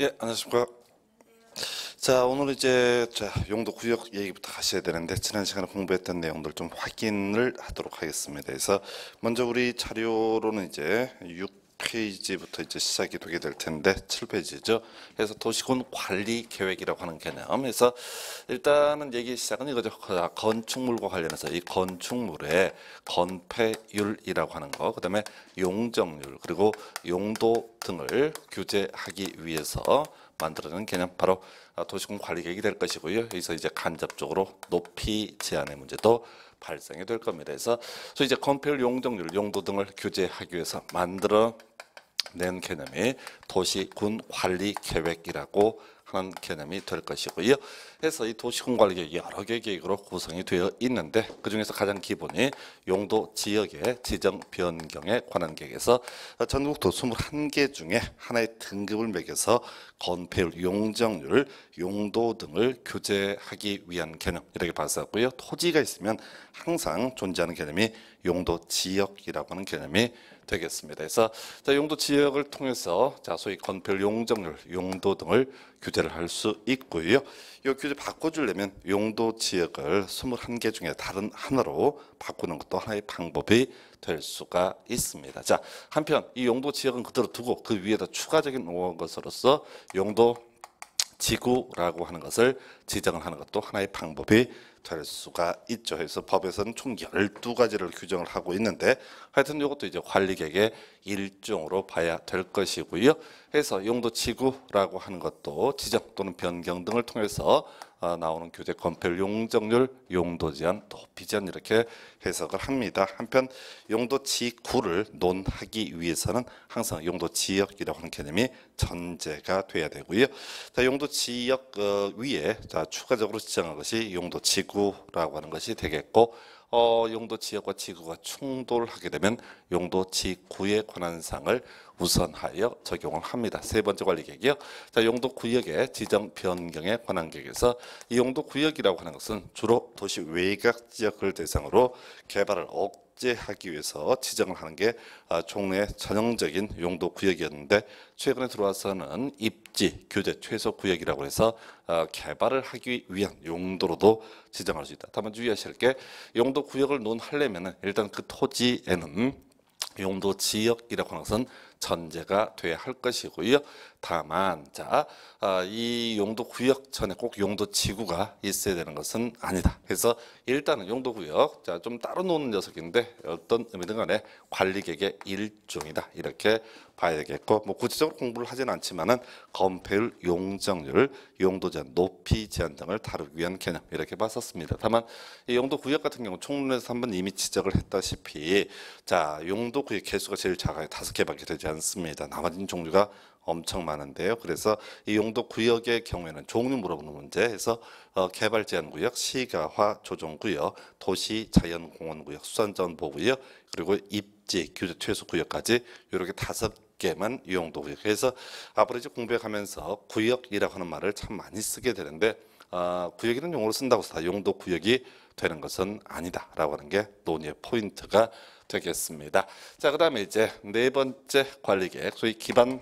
예, 안녕하십니까. 자, 오늘 이제 자, 용도 구역 얘기부터 하셔야 되는데 지난 시간에 공부했던 내용들 좀 확인을 하도록 하겠습니다. 그래서 먼저 우리 자료로는 이제 페이지부터 이제 시작이 되게 될 텐데 7페이지죠. 그래서 도시군 관리 계획이라고 하는 개념. 에서 일단은 얘기 시작은 이거죠. 건축물과 관련해서 이 건축물의 건폐율이라고 하는 거, 그다음에 용적률 그리고 용도 등을 규제하기 위해서 만들어낸 개념 바로 아, 도시군 관리 계획이 될 것이고요. 여기서 이제 간접적으로 높이 제한의 문제도 발생이 될 겁니다. 그래서 이제 건폐율 용적률, 용도 등을 규제하기 위해서 만들어 낸 개념이 도시군 관리 계획이라고 하는 개념이 될 것이고요. 그래서 이 도시군 관리 계획이 여러 개 계획으로 구성이 되어 있는데 그중에서 가장 기본이 용도 지역의 지정 변경에 관한 계획에서 전국도 21개 중에 하나의 등급을 매겨서 건폐율, 용적률, 용도 등을 규제하기 위한 개념 이렇게 봤었고요. 토지가 있으면 항상 존재하는 개념이 용도 지역이라고 하는 개념이 되겠습니다. 그래서 용도 지역을 통해서 자 소위 건별 용적률, 용도 등을 규제를 할 수 있고요. 이 규제 바꿔주려면 용도 지역을 21개 중에 다른 하나로 바꾸는 것도 하나의 방법이 될 수가 있습니다. 자 한편 이 용도 지역은 그대로 두고 그 위에다 추가적인 것으로서 용도 지구라고 하는 것을 지정을 하는 것도 하나의 방법이 못할 수가 있죠. 그래서 법에서는 총 12가지를 규정을 하고 있는데 하여튼 이것도 이제 관리객의 일종으로 봐야 될 것이고요. 해서 용도 지구라고 하는 것도 지정 또는 변경 등을 통해서 어, 나오는 교재 건폐율 용적률 용도 제한 도피 제 이렇게 해석을 합니다. 한편 용도 지구를 논하기 위해서는 항상 용도 지역이라고 하는 개념이 전제가 돼야 되고요. 자, 용도 지역 어, 위에 자, 추가적으로 지정한 것이 용도 지구라고 하는 것이 되겠고 어, 용도 지역과 지구가 충돌하게 되면 용도 지구에 관한 사항을 우선하여 적용을 합니다. 세 번째 관리 계획이요. 자, 용도 구역의 지정 변경에 관한 계획에서 이 용도 구역이라고 하는 것은 주로 도시 외곽 지역을 대상으로 개발을 억 삭제하기 위해서 지정을 하는 게 종래 아, 전형적인 용도 구역이었는데 최근에 들어와서는 입지 교제 최소 구역이라고 해서 아, 개발을 하기 위한 용도로도 지정할 수 있다. 다만 주의하실 게 용도 구역을 논하려면 일단 그 토지에는 용도 지역이라고 하는 것은 전제가 돼야 할 것이고요. 다만 자, 아, 이 용도 구역 전에 꼭 용도 지구가 있어야 되는 것은 아니다. 그래서 일단은 용도 구역 자, 좀 따로 놓는 녀석인데 어떤 의미든 간에 관리객의 일종이다. 이렇게 봐야 되겠고 뭐 구체적으로 공부를 하진 않지만은 건폐율, 용적률, 용도 제한, 높이 제한 등을 다루기 위한 개념 이렇게 봤었습니다. 다만 이 용도 구역 같은 경우 총론에서 한번 이미 지적을 했다시피 자 용도 구역 개수가 제일 작아요. 다섯 개밖에 되지 않습니다. 나머지는 종류가 엄청 많은데요. 그래서 이 용도 구역의 경우에는 종류 물어보는 문제에서 어, 개발 제한 구역, 시가화 조정 구역, 도시 자연공원 구역, 수산전 보구역 그리고 입지 규제 최소 구역까지 이렇게 다섯 개만 유용도구요. 그래서 앞으로 이제 공부하면서 구역이라고 하는 말을 참 많이 쓰게 되는데 어, 아, 구역이라는 용어를 쓴다고 해서 용도 구역이 되는 것은 아니다라고 하는 게 논의의 포인트가 되겠습니다. 자, 그다음에 이제 네 번째 관리계획, 소위 기반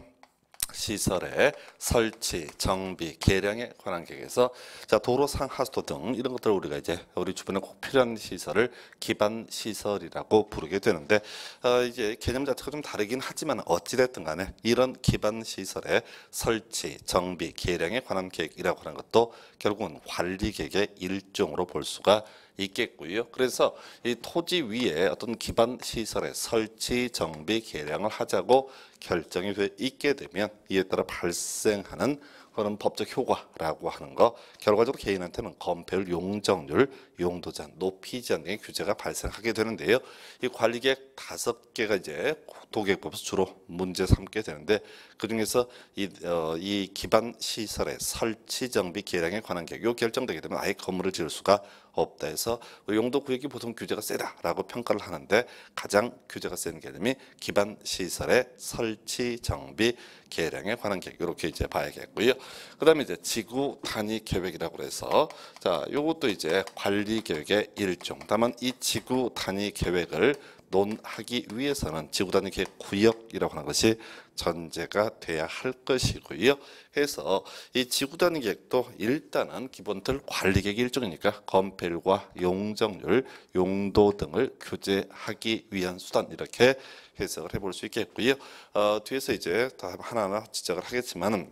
시설의 설치, 정비, 계량에 관한 계획에서 자 도로, 상, 하수도 등 이런 것들을 우리가 이제 우리 주변에 꼭 필요한 시설을 기반 시설이라고 부르게 되는데 어, 이제 개념 자체가 좀 다르긴 하지만 어찌됐든 간에 이런 기반 시설의 설치, 정비, 계량에 관한 계획이라고 하는 것도 결국은 관리 계획의 일종으로 볼 수가 있겠고요. 그래서 이 토지 위에 어떤 기반 시설의 설치, 정비, 개량을 하자고 결정이 돼 있게 되면 이에 따라 발생하는 그런 법적 효과라고 하는 거 결과적으로 개인한테는 건폐율 용적률 용도자 높이지 의 규제가 발생하게 되는데요. 이 관리계획 다섯 개가 이제 도계법에서 주로 문제 삼게 되는데 그 중에서 이, 어, 이 기반 시설의 설치 정비 계량에 관한 계획이 결정되게 되면 아예 건물을 지을 수가 없다 해서 용도 구역이 보통 규제가 세다라고 평가를 하는데 가장 규제가 센 개념이 기반 시설의 설치 정비 계량에 관한 계획 이렇게 이제 봐야겠고요. 그다음에 이제 지구 단위 계획이라고 해서 자 요것도 이제 관리 관리계획의 일종 다만 이 지구 단위 계획을 논하기 위해서는 지구 단위 계획 구역이라고 하는 것이 전제가 돼야 할 것이고요. 해서 이 지구 단위 계획도 일단은 기본틀 관리 계획 일종이니까 건폐율과 용적률, 용도 등을 규제하기 위한 수단 이렇게 해석을 해볼 수 있겠고요. 어, 뒤에서 이제 다 하나하나 지적을 하겠지만은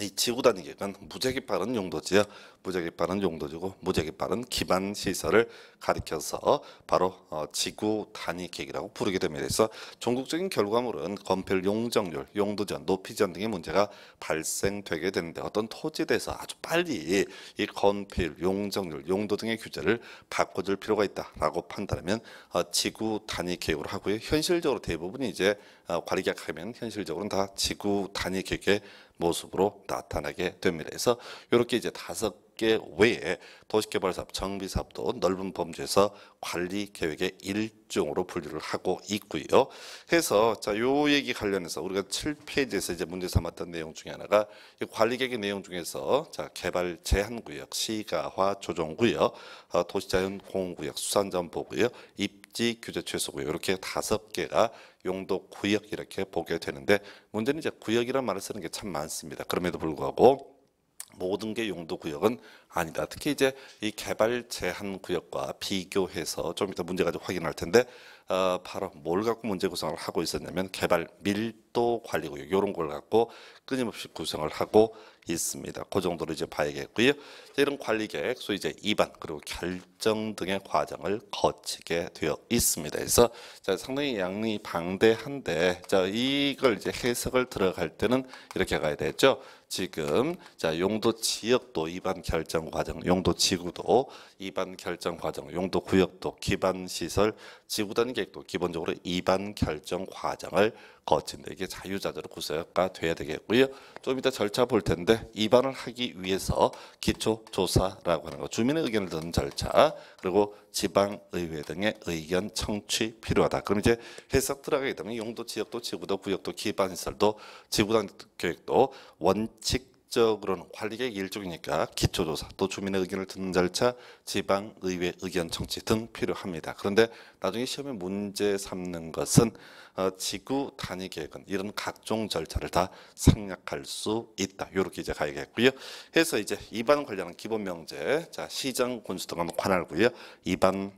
이 지구단 위 계획은 무지하 빠른 용도지요. 무지하 빠른 용도지고 무지하 빠른 기반 시설을 가리켜서 바로 어, 지구 단위 계획이라고 부르게 됩니다. 그래서 종국적인 결과물은 건폐율 용적률, 용도전, 높이전 등의 문제가 발생되게 되는데 어떤 토지에서 대해 아주 빨리 이 건폐율, 용적률, 용도 등의 규제를 바꿔줄 필요가 있다라고 판단하면 어, 지구 단위 계획으로 하고요. 현실적으로 대부분이 이제 어, 관리계약하면 현실적으로는 다 지구 단위 계획에 모습으로 나타나게 됩니다. 그래서 이렇게 이제 다섯 개 외에 도시개발사업, 정비사업도 넓은 범주에서 관리 계획의 일종으로 분류를 하고 있고요. 해서 자, 요 얘기 관련해서 우리가 7페이지에서 이제 문제 삼았던 내용 중에 하나가 이 관리 계획의 내용 중에서 자, 개발 제한 구역, 시가화 조정 구역, 어, 도시자연 공 구역, 수산점 보구요입 입지, 규제 취소구 이렇게 다섯 개가 용도 구역 이렇게 보게 되는데 문제는 이제 구역이란 말을 쓰는 게 참 많습니다. 그럼에도 불구하고 모든 게 용도 구역은 아니다. 특히 이제 이 개발 제한 구역과 비교해서 좀 이따 문제까지 확인할 텐데 어, 바로 뭘 갖고 문제 구성을 하고 있었냐면 개발 밀도 관리 구역 이런 걸 갖고 끊임없이 구성을 하고 있습니다. 그 정도로 이제 봐야겠고요. 이런 관리 계획, 소 이제 입안 그리고 결정 등의 과정을 거치게 되어 있습니다. 그래서 자, 상당히 양이 방대한데 자 이걸 이제 해석을 들어갈 때는 이렇게 가야 되죠. 지금 자 용도 지역도 이반 결정 과정, 용도 지구도 이반 결정 과정, 용도 구역도 기반 시설, 지구 단계도 기본적으로 이반 결정 과정을 거친데 이게 자유자재로 구성가 돼야 되겠고요. 좀 이따 절차 볼 텐데 입안을 하기 위해서 기초조사라고 하는 거 주민의 의견을 듣는 절차 그리고 지방의회 등의 의견 청취 필요하다. 그럼 이제 해석 들어가게 되면 용도, 지역도, 지구도, 구역도, 기반시설도, 지구단 계획도 원칙 적으로는 관리 계획 일종이니까 기초조사 또 주민의 의견을 듣는 절차 지방의회 의견 청취 등 필요합니다. 그런데 나중에 시험에 문제 삼는 것은 어, 지구 단위 계획은 이런 각종 절차를 다 생략할 수 있다. 이렇게 이제 가야겠고요. 해서 이제 입안 관련한 기본 명제 자 시장 군수 등은 관할구요. 입안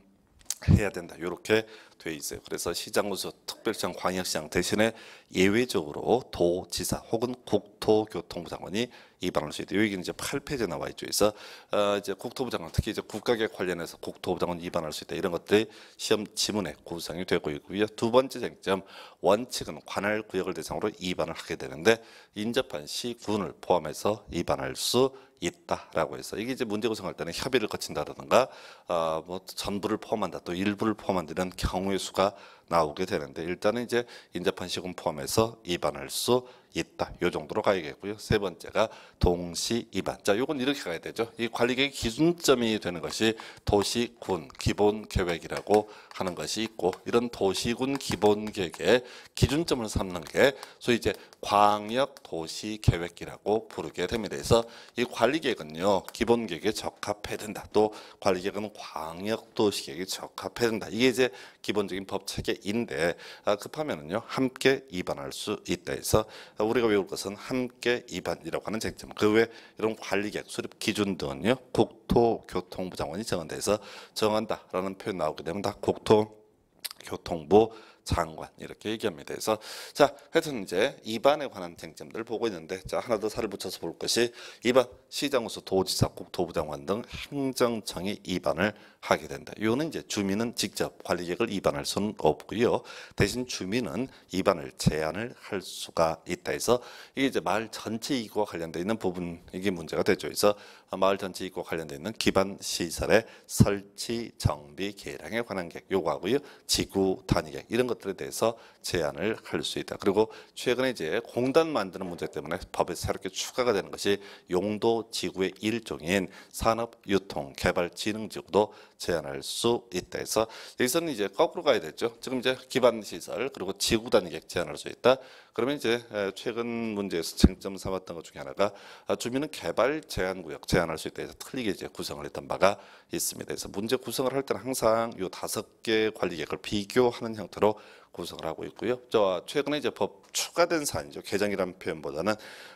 해야 된다. 이렇게 돼 있어요. 그래서 시장구조 특별시장 광역시장 대신에 예외적으로 도지사 혹은 국토교통부 장관이 입안할 수 있다. 여기는 이제 8페이지에 나와 있죠. 그래서 어, 이제 국토부 장관 특히 이제 국가계 관련해서 국토부 장관 입안할 수 있다. 이런 것들이 시험 지문에 구성이 되고 있고요. 두 번째 쟁점 원칙은 관할 구역을 대상으로 입안을 하게 되는데 인접한 시군을 포함해서 입안할 수 있다라고 해서 이게 이제 문제 구성할 때는 협의를 거친다든가 어, 뭐 전부를 포함한다 또 일부를 포함한다는 경우 경우의 수가 나오게 되는데 일단은 이제 인접한 시군 포함해서 입안할 수 있다. 요 정도로 가야겠고요. 세 번째가 동시 입안. 자, 요건 이렇게 가야 되죠. 이 관리계획 기준점이 되는 것이 도시군 기본 계획이라고 하는 것이 있고 이런 도시군 기본 계획의 기준점을 삼는 게 소위 이제 광역 도시 계획이라고 부르게 됩니다. 그래서 이 관리계획은요. 기본 계획에 적합해야 된다. 또 관리계획은 광역 도시 계획에 적합해야 된다. 이게 이제 기본적인 법 체계인데 아, 급하면은요. 함께 입안할 수 있다 해서 우리가 외울 것은 함께 입안이라고 하는 쟁점. 그외에 이런 관리계획 수립 기준 등은요 국토교통부 장관이 정한돼서 정한다라는 표현 나오게 되면 다 국토교통부 장관 이렇게 얘기합니다. 그래서 자 하여튼 이제 입안에 관한 쟁점들 을 보고 있는데 자 하나 더 살을 붙여서 볼 것이 입안 시장으로서 도지사 국토부 장관 등 행정청이 입안을 하게 된다. 이거는 이제 주민은 직접 관리계을 위반할 수는 없고요. 대신 주민은 위반을 제한을 할 수가 있다 해서 이게 이제 마을 전체 이익과 관련돼 있는 부분 이게 문제가 되죠. 그래서 마을 전체 이익과 관련돼 있는 기반 시설의 설치, 정비, 계량에 관한 계획 요구하고요. 지구 단위 계획 이런 것들에 대해서 제한을 할 수 있다. 그리고 최근에 이제 공단 만드는 문제 때문에 법에 새롭게 추가가 되는 것이 용도 지구의 일종인 산업 유통 개발 지능 지구도 제한할 수 있다 해서 여기서는 이제 거꾸로 가야 되죠. 지금 이제 기반 시설 그리고 지구 단위 제한할 수 있다. 그러면 이제 최근 문제에서 쟁점 삼았던 것 중에 하나가 아, 주민은 개발 제한 구역 제한할 수 있다 해서 틀리게 이제 구성을 했던 바가 있습니다. 그래서 문제 구성을 할 때는 항상 요 다섯 개 관리 계획을 비교하는 형태로 구성을 하고 있고요. 저 최근에 이제 법 추가된 사안이죠. 개정이라는 표현보다는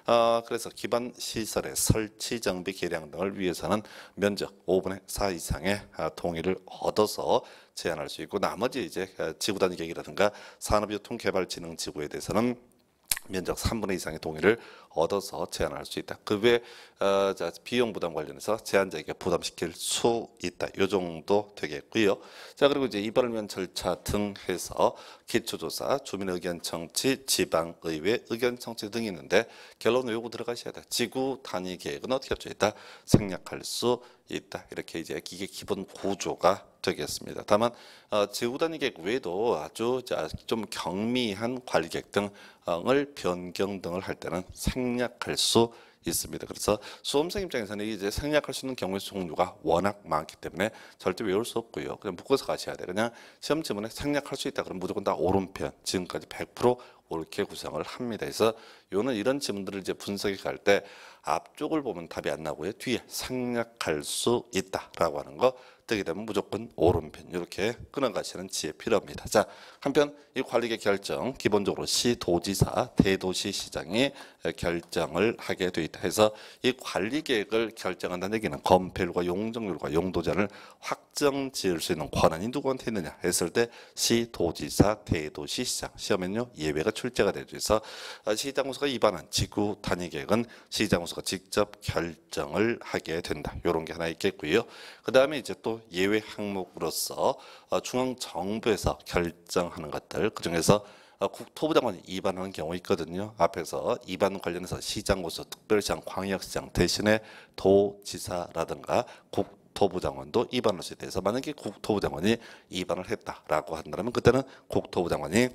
어, 그래서 기반 시설의 설치 정비 개량 등을 위해서는 면적 5분의 4 이상의 아, 동의를 얻어서 제한할 수 있고 나머지 이제 어, 지구 단위 계획이라든가 산업유통개발진흥지구에 대해서는 면적 3분의 이상의 동의를 얻어서 제한할 수 있다. 그 외에 어, 자, 비용 부담 관련해서 제한자에게 부담시킬 수 있다. 요 정도 되겠고요. 자 그리고 이제 이발면 절차 등 해서 기초조사, 주민의견 청취, 지방의회 의견 청취 등이 있는데 결론 요구 들어가셔야 돼. 지구 단위 계획은 어떻게 합쳐 있다? 생략할 수 있다. 이렇게 이제 기계 기본 구조가 되겠습니다. 다만 어, 지구단위 계획 외에도 아주 자, 좀 경미한 관리계획 등을 변경 등을 할 때는 생 생략할 수 있습니다. 그래서 수험생 입장에서는 이제 생략할 수 있는 경우의 종류가 워낙 많기 때문에 절대 외울 수 없고요. 그냥 묶어서 가셔야 돼요. 그냥 시험 지문에 생략할 수 있다 그러면 무조건 다 오른편 지금까지 100% 옳게 구성을 합니다. 그래서 요는 이런 지문들을 이제 분석해 갈때 앞쪽을 보면 답이 안 나고요. 뒤에 상략할수 있다라고 하는 거 뜨게 되면 무조건 오른편 이렇게 끊어가시는 지혜 필요합니다. 자 한편 이 관리계 결정 기본적으로 시 도지사 대도시 시장이 결정을 하게 돼 있다 해서 이 관리 계획을 결정한다는 얘기는 건폐율과 용적률과 용도자를 확정 지을 수 있는 권한이 누구한테 있느냐 했을 때 시 도지사 대도시 시장 시험에는요 예외가 출제가 되죠. 그래서 시장고서가 위반한 지구 단위 계획은 시장고서 원수가 직접 결정을 하게 된다. 이런 게 하나 있겠고요. 그 다음에 이제 또 예외 항목으로서 어, 중앙 정부에서 결정하는 것들 그 중에서 어, 국토부 장관이 위반하는 경우 있거든요. 앞에서 위반 관련해서 시장 고수, 특별시장, 광역시장 대신에 도지사라든가 국 국토부 장관도 위반할 수 있다 서 만약에 국토부 장관이 위반을 했다라고 한다면 그때는 국토부 장관이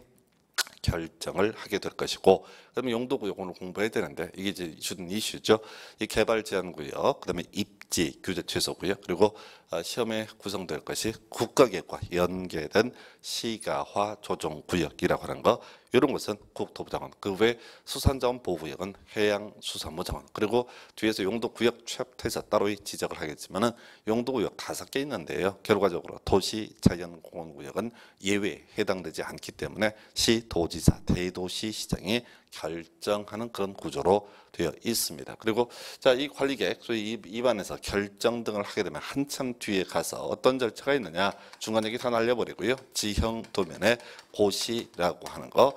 결정을 하게 될 것이고 그러면 용도구역 오늘 공부해야 되는데 이게 이제 주된 이슈죠. 이 개발 제한 구역, 그다음에 입지 규제 최소 구역 그리고 어, 시험에 구성될 것이 국가계획과 연계된 시가화 조정 구역이라고 하는 거 이런 것은 국토부 장관, 그 외 수산자원 보호구역은 해양수산부 장관, 그리고 뒤에서 용도구역 최태에서 따로 지적을 하겠지만은 용도구역 다섯 개 있는데요. 결과적으로 도시 자연공원구역은 예외에 해당되지 않기 때문에 시 도지사 대도시 시장이 결정하는 그런 구조로 되어 있습니다. 그리고 자 이 관리 계획 소위 입안에서 결정 등을 하게 되면 한참 뒤에 가서 어떤 절차가 있느냐 중간 얘기 다 날려버리고요. 지형 도면에 고시라고 하는 거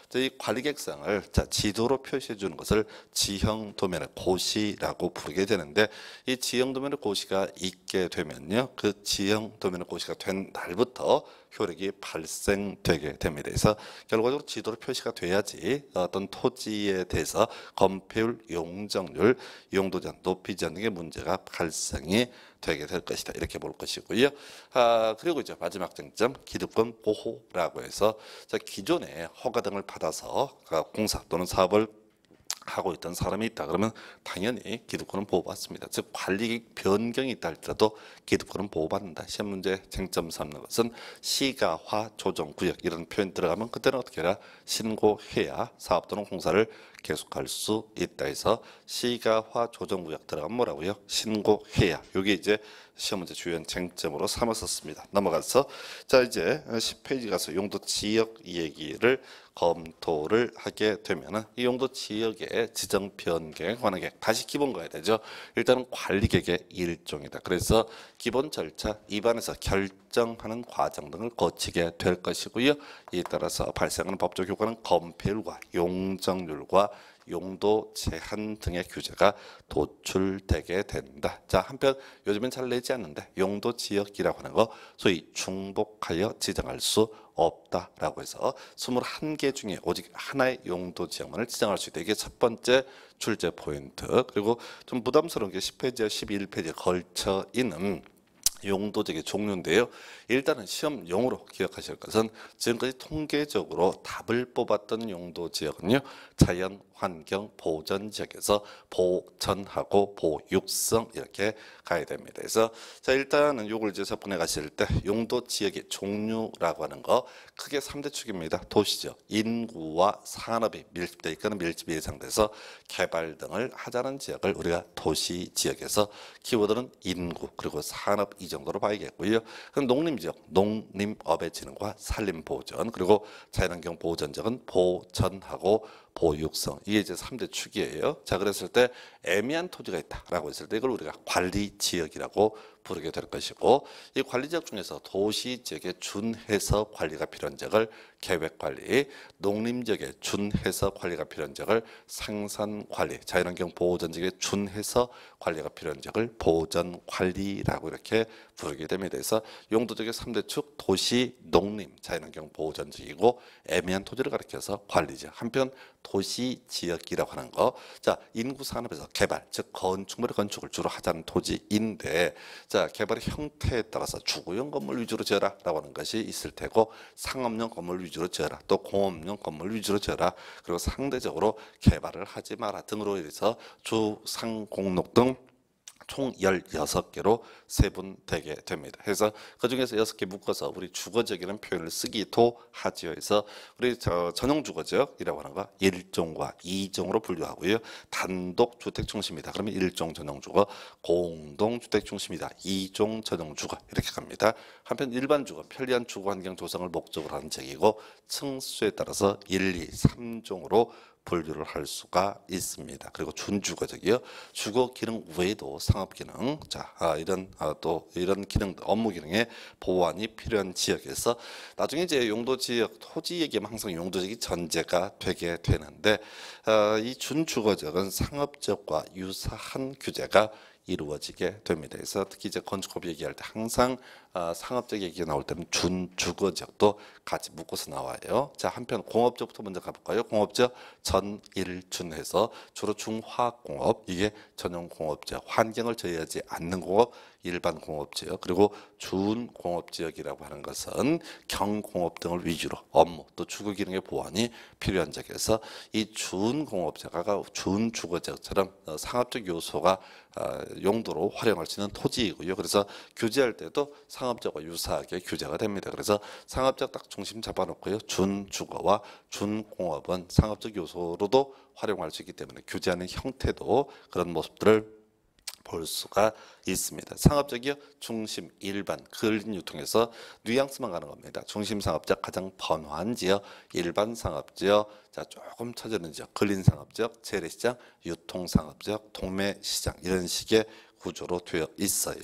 저희 관리객상을 자, 지도로 표시해 주는 것을 지형 도면의 고시라고 부르게 되는데 이 지형 도면의 고시가 있게 되면요. 그 지형 도면의 고시가 된 날부터 효력이 발생되게 됩니다. 그래서 결과적으로 지도로 표시가 돼야지 어떤 토지에 대해서 건폐율, 용적률, 용도 제 높이 지않 등의 문제가 발생이 되게 될 것이다. 이렇게 볼 것이고요. 아, 그리고 이제 마지막 쟁점 기득권 보호라고 해서 기존에 허가 등을 받 받아서 그 공사 또는 사업을 하고 있던 사람이 있다 그러면 당연히 기득권은 보호받습니다. 즉 관리 변경이 있다 할지라도 기득권은 보호받는다. 시험 문제 쟁점 삼는 것은 시가화 조정 구역 이런 표현 들어가면 그때는 어떻게 해라 신고해야 사업 또는 공사를 계속할 수 있다 해서 시가화 조정 구역 들어가면 뭐라고요? 신고해야. 이게 이제 시험 문제 주요 쟁점으로 삼았었습니다. 넘어가서 자 이제 10페이지 가서 용도 지역 얘기를 검토를 하게 되면은 이 용도 지역의 지정 변경에 관한 게 다시 기본 거야 되죠. 일단은 관리계획의 일종이다. 그래서 기본 절차 입안에서 결정하는 과정 등을 거치게 될 것이고요. 이에 따라서 발생하는 법적 효과는 건폐과 용적률과 용도 제한 등의 규제가 도출되게 된다. 자 한편 요즘엔 잘 내지 않는데 용도 지역이라고 하는 거 소위 중복하여 지정할 수 없다라고 해서 21개 중에 오직 하나의 용도 지역만을 지정할 수 있다. 이게 첫 번째 출제 포인트. 그리고 좀 부담스러운 게 10페이지와 11페이지에 걸쳐 있는 용도적인 종류인데요. 일단은 시험용으로 기억하실 것은 지금까지 통계적으로 답을 뽑았던 용도 지역은요. 자연 환경 보전 지역에서 보전하고 보육성 이렇게 가야 됩니다. 그래서 자 일단은 요걸 이제 접근해 가실 때 용도 지역의 종류라고 하는 거 크게 3대 축입니다. 도시죠. 인구와 산업이 밀집돼 있거나 밀집이 예상돼서 개발 등을 하자는 지역을 우리가 도시 지역에서 키워드는 인구 그리고 산업 이 정도로 봐야겠고요. 그럼 농림 지역, 농림업의 지능과 산림 보전 그리고 자연환경 보전 지역은 보전하고 보육성. 이게 이제 3대 축이에요. 자, 그랬을 때 애매한 토지가 있다라고 했을 때 이걸 우리가 관리 지역이라고 부르게 될 것이고 이 관리적 중에서 도시 지역의 준해서 관리가 필요한 지역을 계획관리, 농림 지역의 준해서 관리가 필요한 지역을 상산관리, 자연환경 보호전 지역의 준해서 관리가 필요한 지역을 보전관리라고 이렇게 부르게 됩니다. 그래서 용도 적역의 3대 축 도시, 농림, 자연환경 보호전 지역이고 애매한 토지를 가리켜서 관리지역 한편 도시 지역이라고 하는 거, 자 인구 산업에서 개발, 즉 건축물의 건축을 주로 하자는 토지인데 자개발 형태에 따라서 주거용 건물 위주로 지어라라고 하는 것이 있을 테고 상업용 건물 위주로 지어라 또 공업용 건물 위주로 지어라 그리고 상대적으로 개발을 하지 마라 등으로 인 해서 주상공록 등총 16개로 세분되게 됩니다. 그래서 그 중에서 6개 묶어서 우리 주거적이라는 표현을 쓰기도 하지 그래서 우리 전용 주거지이라고 하는 거 1종과 2종으로 분류하고요. 단독 주택 중심이다. 그러면 1종 전용 주거, 공동 주택 중심이다. 2종 전용 주거 이렇게 갑니다. 한편 일반 주거, 편리한 주거 환경 조성을 목적으로 하는 책이고 층수에 따라서 1, 2, 3종으로 분류를 할 수가 있습니다. 그리고 준주거적이요. 주거 기능 외에도 상업 기능, 자 아, 이런 아, 또 이런 기능, 업무 기능의 보완이 필요한 지역에서 나중에 이제 용도 지역 토지 얘기하면 항상 용도지역이 전제가 되게 되는데 아, 이 준주거적은 상업적과 유사한 규제가 이루어지게 됩니다. 그래서 특히 이제 건축업 얘기할 때 항상 어, 아, 상업적 얘기가 나올 때는 준주거적도 같이 묶어서 나와요. 자 한편 공업적부터 먼저 가볼까요? 공업적 전일준해서 주로 중화공업 학 이게 전용공업지역 환경을 저해하지 않는 공업 일반 공업지역 그리고 준공업지역이라고 하는 것은 경공업 등을 위주로 업무 또 주거 기능의 보완이 필요한 지역에서이 준공업지역과 준주거지역처럼 어, 상업적 요소가 어, 용도로 활용할 수 있는 토지이고요. 그래서 규제할 때도 상업적과 유사하게 규제가 됩니다. 그래서 상업적 딱 중심 잡아놓고요. 준주거와 준공업은 상업적 요소로도 활용할 수 있기 때문에 규제하는 형태도 그런 모습들을 볼 수가 있습니다. 상업적이요 중심 일반 그린 유통에서 뉘앙스만 가는 겁니다. 중심 상업적 가장 번화한 지역 일반 상업 지역 자 조금 처지는 지역 근린 상업 지역 재래시장 유통 상업 지역 동매 시장 이런 식의 구조로 되어 있어요.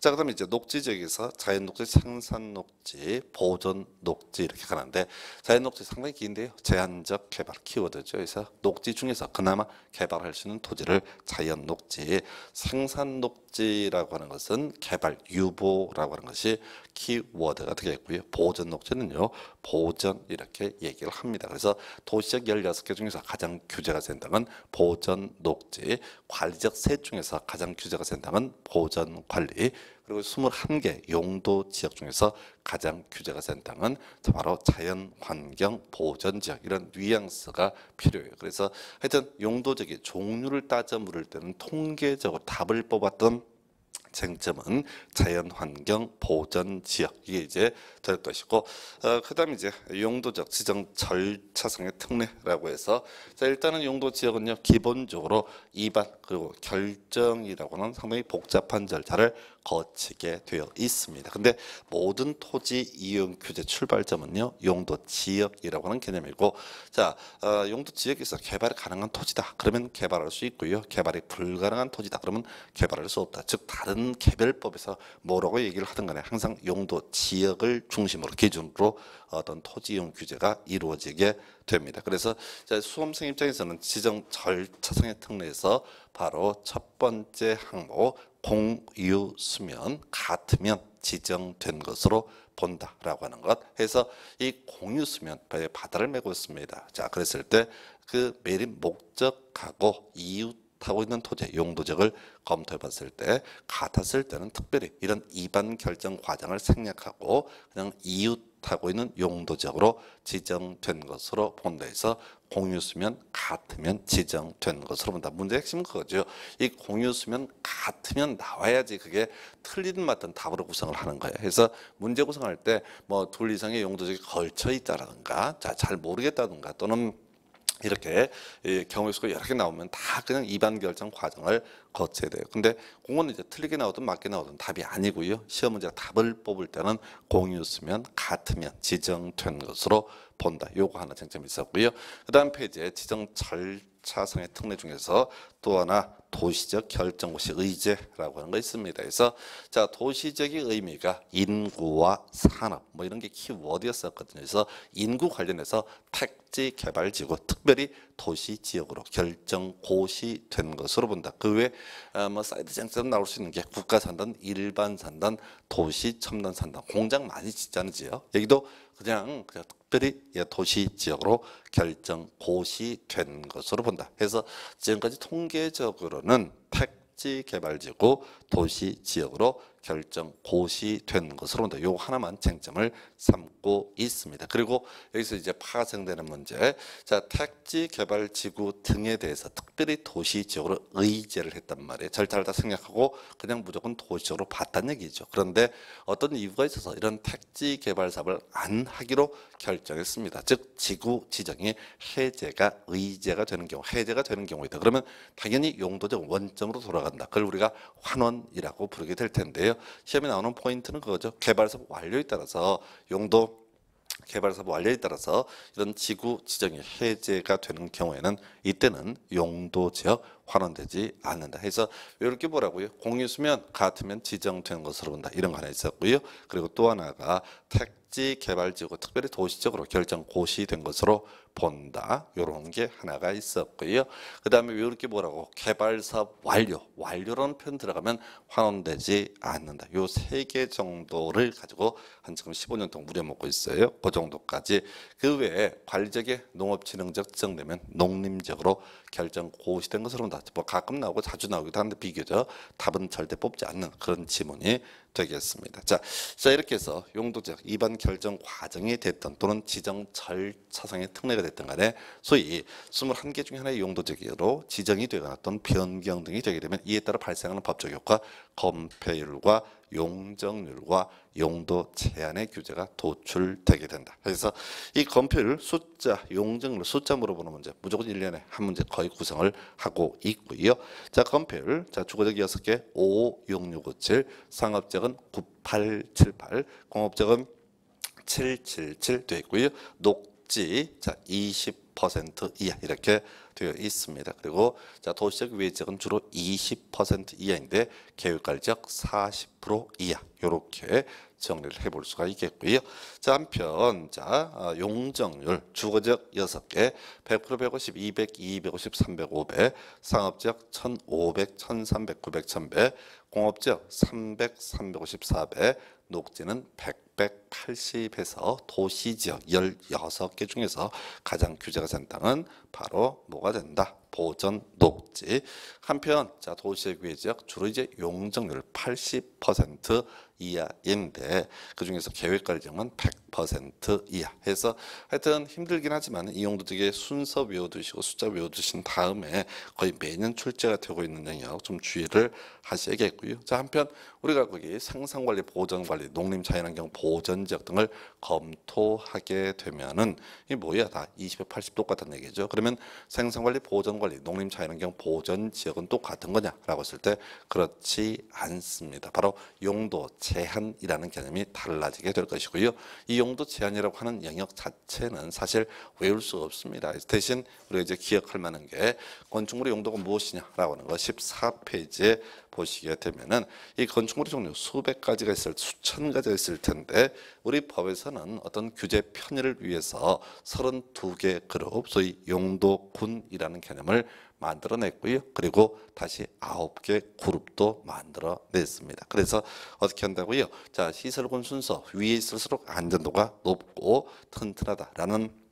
자, 그다음에 이제 녹지 지역에서 자연 녹지, 생산 녹지, 보존 녹지 이렇게 가는데 자연 녹지 상당히 긴데요. 제한적 개발 키워드죠. 그래서 녹지 중에서 그나마 개발할 수 있는 토지를 자연 녹지, 생산 녹지라고 하는 것은 개발 유보라고 하는 것이 키워드가 되겠고요. 보존 녹지는요. 보전 이렇게 얘기를 합니다. 그래서 도시적 16개 중에서 가장 규제가 된다는 보전 녹지, 관리적 셋 중에서 가장 규제가 센터는 보전 관리 그리고 21개 용도 지역 중에서 가장 규제가 센 땅은 바로 자연환경 보전 지역 이런 뉘앙스가 필요해요. 그래서 하여튼 용도적인 종류를 따져 물을 때는 통계적으로 답을 뽑았던 쟁점은 자연환경 보전 지역 이게 이제 될 것이고 어, 그다음 이제 용도적 지정 절차상의 특례라고 해서 자 일단은 용도 지역은요 기본적으로 이반 그리고 결정이라고는 상당히 복잡한 절차를 거치게 되어 있습니다. 근데 모든 토지 이용 규제 출발점은요 용도 지역이라고 하는 개념이고 자 어, 용도 지역에서 개발이 가능한 토지다 그러면 개발할 수 있고요 개발이 불가능한 토지다 그러면 개발할 수 없다 즉 다른 개별법에서 뭐라고 얘기를 하든 간에 항상 용도 지역을 중심으로 기준으로 어떤 토지 이용 규제가 이루어지게 됩니다. 그래서 수험생 입장에서는 지정 절차상의 특례에서 바로 첫 번째 항목 공유수면 같으면 지정된 것으로 본다라고 하는 것. 해서 이 공유수면 바다를 메고 있습니다. 자, 그랬을 때 그 매립 목적하고 이웃 하고 있는 토지 용도적을 검토해 봤을 때 같았을 때는 특별히 이런 이반 결정 과정을 생략하고 그냥 이웃 타고 있는 용도적으로 지정된 것으로 본다 해서 공유수면 같으면 지정된 것으로 본다. 문제 핵심은 그거죠. 이 공유수면 같으면 나와야지 그게 틀리든 맞든 답으로 구성을 하는 거예요. 그래서 문제 구성할 때 뭐 둘 이상의 용도적이 걸쳐 있다라든가 잘 모르겠다든가 또는 이렇게 경우의 수가 여러 개 나오면 다 그냥 입안 결정 과정을 거쳐야 돼요. 근데 공은 이제 틀리게 나오든 맞게 나오든 답이 아니고요. 시험 문제 답을 뽑을 때는 공이었으면 같으면 지정된 것으로 본다. 요거 하나 쟁점이 있었고요. 그다음 페이지에 지정 절차상의 특례 중에서 또 하나 도시적 결정고시 의제라고 하는 거 있습니다. 그래서 자 도시적의 의미가 인구와 산업 뭐 이런 게 키워드였었거든요. 그래서 인구 관련해서 택지 개발지구 특별히 도시 지역으로 결정고시 된 것으로 본다. 그 외에 어, 뭐 사이드 쟁점 나올 수 있는 게 국가 산단, 일반 산단, 도시 첨단 산단, 공장 많이 짓자는 지역. 여기도 그냥, 그냥 특별히 예, 도시 지역으로 결정고시 된 것으로 본다. 그래서 지금까지 통계적으로 부분은 택지 개발지구 도시 지역으로 결정 고시된 것으로 본요 하나만 쟁점을 삼고 있습니다. 그리고 여기서 이제 파생되는 문제. 자, 택지 개발 지구 등에 대해서 특별히 도시 지역으로 의제를 했단 말이에요. 절차를 다 생략하고 그냥 무조건 도시 지역으로 봤단 얘기죠. 그런데 어떤 이유가 있어서 이런 택지 개발 사업을 안 하기로 결정했습니다. 즉 지구 지정이 해제가 의제가 되는 경우, 해제가 되는 경우이다. 그러면 당연히 용도적 원점으로 돌아간다. 그걸 우리가 환원 1번이라고 부르게 될 텐데요. 시험에 나오는 포인트는 그거죠. 개발 사업 완료에 따라서 용도 개발 사업 완료에 따라서 이런 지구 지정이 해제가 되는 경우에는 이때는 용도 지역 환원되지 않는다. 해서 이렇게 뭐라고요 공유수면 같으면 지정된 것으로 본다. 이런 거 하나 있었고요. 그리고 또 하나가 택지 개발지구 특별히 도시적으로 결정 고시된 것으로 본다. 이런 게 하나가 있었고요. 그 다음에 이렇게 뭐라고 개발사업 완료. 완료라는 표현 들어가면 환원되지 않는다. 요 세 개 정도를 가지고 한 지금 15년 동안 무려먹고 있어요. 그 정도까지. 그 외에 관리적의 농업진흥적 지정되면 농림적으로 결정 고시된 것으로 나왔죠. 뭐 가끔 나오고 자주 나오기도 하는데 비교적 답은 절대 뽑지 않는 그런 지문이 되겠습니다. 자, 자 이렇게 해서 용도적 입안 결정 과정이 됐던 또는 지정 절차상의 특례가 됐던 간에 소위 21개 중 하나의 용도적으로 지정이 되거나 또는 변경 등이 되게 되면 이에 따라 발생하는 법적 효과 검폐율과 용적률과 용도 제한의 규제가 도출되게 된다. 그래서 이 검표율, 숫자, 용적률, 숫자 물어보는 문제 무조건 1년에 한 문제 거의 구성을 하고 있고요. 자, 검표율, 자 주거적 6개 5, 6, 6, 5, 7, 상업적 공업적은 9878, 공업적은 777 되어 있고요. 녹지 자, 20% 이하 이렇게 되어 있습니다. 그리고 자, 도시적 위지역은 주로 20% 이하인데 계획갈 지역 40% 이하 이렇게 정리를 해볼 수가 있겠고요. 자, 한편 자 어, 용적률 주거지역 6개 100% 150, 200, 250, 300, 500 상업지역 1500, 1300, 900, 1100 공업지역 300, 350, 400 녹지는 100, 100, 80에서 도시 지역 16개 중에서 가장 규제가 된 땅은 바로 뭐가 된다? 보전 녹지. 한편 자 도시의 기회 지역 주로 이제 용적률 80% 이하인데 그중에서 계획관리 지역은 100% 이하 해서 하여튼 힘들긴 하지만 이용도 되게 순서 외워두시고 숫자 외워두신 다음에 거의 매년 출제가 되고 있는 영역 좀 주의를 하셔야겠고요. 자 한편 우리가 거기 생산관리 보전관리 농림자연환경 보전 견적 등을 검토하게 되면은 이 뭐야 다 20에 80똑같은 얘기죠. 그러면 생산관리 보전관리, 농림자연환경 보전 지역은 똑같은 거냐라고 했을 때 그렇지 않습니다. 바로 용도 제한이라는 개념이 달라지게 될 것이고요. 이 용도 제한이라고 하는 영역 자체는 사실 외울 수 없습니다. 대신 우리가 이제 기억할 만한 게 건축물의 용도가 무엇이냐라고 하는 거 14페이지에 보시게 되면은 이 건축물의 종류 수백 가지가 있을 수천 가지가 있을 텐데 우리 법에서는 어떤 규제 편의를 위해서 32개 그룹, 소위 용도군이라는 개념을 만들어냈고요. 그리고 다시 아홉 개 그룹도 만들어냈습니다. 그래서 어떻게 한다고요? 자, 시설군 순서 위에 있을수록 안전도가 높고 튼튼하다라는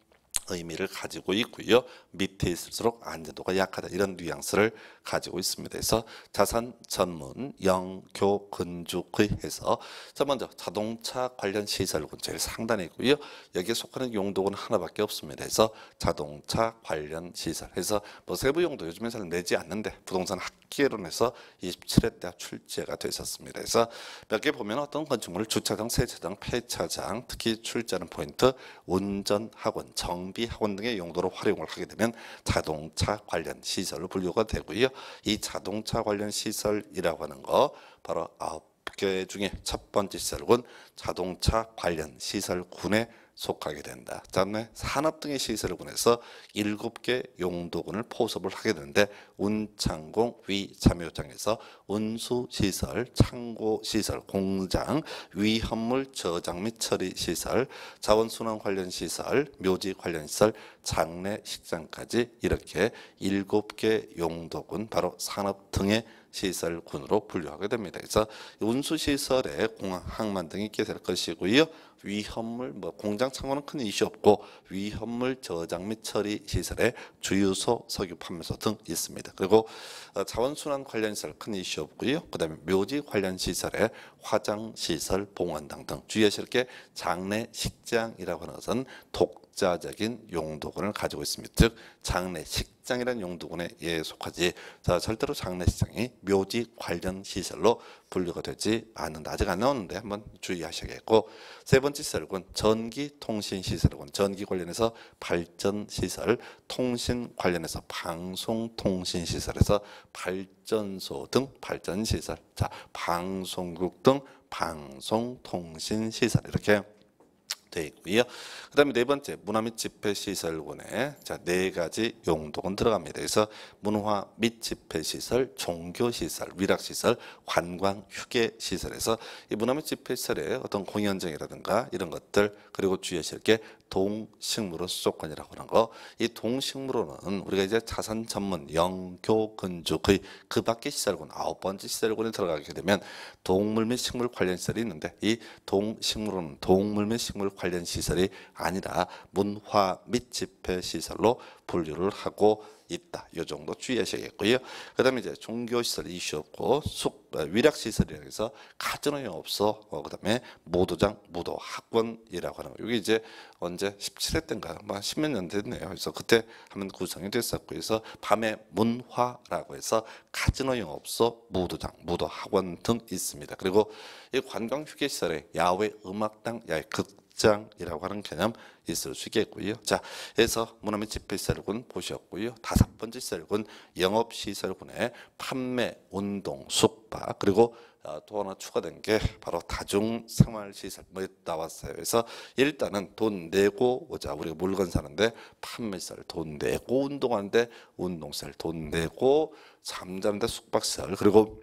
의미를 가지고 있고요. 밑에 있을수록 안전도가 약하다 이런 뉘앙스를 가지고 있습니다. 그래서 자산 전문 영교 근죽의해서 그 자 먼저 자동차 관련 시설군 제일 상단에 있고요. 여기에 속하는 용도군 하나밖에 없습니다. 그래서 자동차 관련 시설 해서 뭐 세부 용도 요즘에 잘 내지 않는데 부동산 학계론에서 27회 때 출제가 되었습니다 그래서 몇 개 보면 어떤 건축물 주차장, 세차장, 폐차장 특히 출제하는 포인트 운전학원 정 원비 학원 등의 용도로 활용을 하게 되면 자동차 관련 시설로 분류가 되고요. 이 자동차 관련 시설이라고 하는 거 바로 아홉 개 중에 첫 번째 시설군 자동차 관련 시설군의 속하게 된다. 다음에 산업 등의 시설을 보내서 일곱 개 용도군을 포섭을 하게 되는데 운창공 위참여장에서 운수시설, 창고시설, 공장, 위헌물 저장 및 처리시설, 자원순환 관련 시설, 묘지 관련 시설, 장례 식장까지 이렇게 일곱 개 용도군 바로 산업 등의 시설군으로 분류하게 됩니다. 그래서 운수 시설에 공항 항만 등이 있게 될 것이고요. 위험물 뭐 공장 창고는 큰 이슈 없고 위험물 저장 및 처리 시설에 주유소, 석유 판매소 등 있습니다. 그리고 어, 자원순환 관련 시설 큰 이슈 없고요. 그다음에 묘지 관련 시설에 화장 시설, 봉안당등 주의하실 게 장례 식장이라고 하는 것은 독 독자적인 용도군을 가지고 있습니다. 즉 장례식장이라는 용도군에 예, 속하지 자, 절대로 장례식장이 묘지 관련 시설로 분류가 되지 않는다. 아직 안 나오는데 한번 주의하셔야겠고 세 번째 시설군 전기통신시설군 전기 관련해서 발전시설 통신 관련해서 방송통신시설에서 발전소 등 발전시설 자 방송국 등 방송통신시설 이렇게 되어 있고요. 그 다음에 네 번째 문화 및 집회시설군에 자네 가지 용도는 들어갑니다. 그래서 문화 및 집회시설, 종교시설, 위락시설, 관광, 휴게시설에서 이 문화 및 집회시설의 어떤 공연장이라든가 이런 것들 그리고 주의하실 게 동식물은 수족관이라고 하는 거. 이동식물은 우리가 이제 자산 전문 영교 건축의그 밖의 시설군 아홉 번째 시설군에 들어가게 되면 동물 및 식물 관련 시설이 있는데 이 동식물은 동물 및 식물 관련 시설이 아니라 문화 및 집회 시설로 분류를 하고 있다. 이 정도 주의하셔야겠고요. 그 다음에 이제 종교시설 이슈였고, 숙, 어, 위락시설이라고 해서 가정의업소, 어, 그 다음에 무도장, 무도, 학원이라고 하는 거. 이게 이제 언제 17회 때인가? 뭐 10몇 년 됐네요. 그래서 그때 하면 구성이 됐었고, 그래서 밤에 문화라고 해서 카지노영업소, 무도장, 무도, 학원 등 있습니다. 그리고 이 관광휴게시설에 야외 음악당, 야외 극 확장이라고 하는 개념 있을 수 있겠고요. 자, 그서 문화민 집회시설군 보셨고요. 다섯 번째 시설군 영업시설군의 판매, 운동, 숙박 그리고 또 어, 하나 추가된 게 바로 다중생활시설 뭐 나왔어요. 그래서 일단은 돈 내고 오자 우리가 물건 사는데 판매시설 돈 내고 운동하는데 운동시설 돈 내고 잠자는데 숙박시설 그리고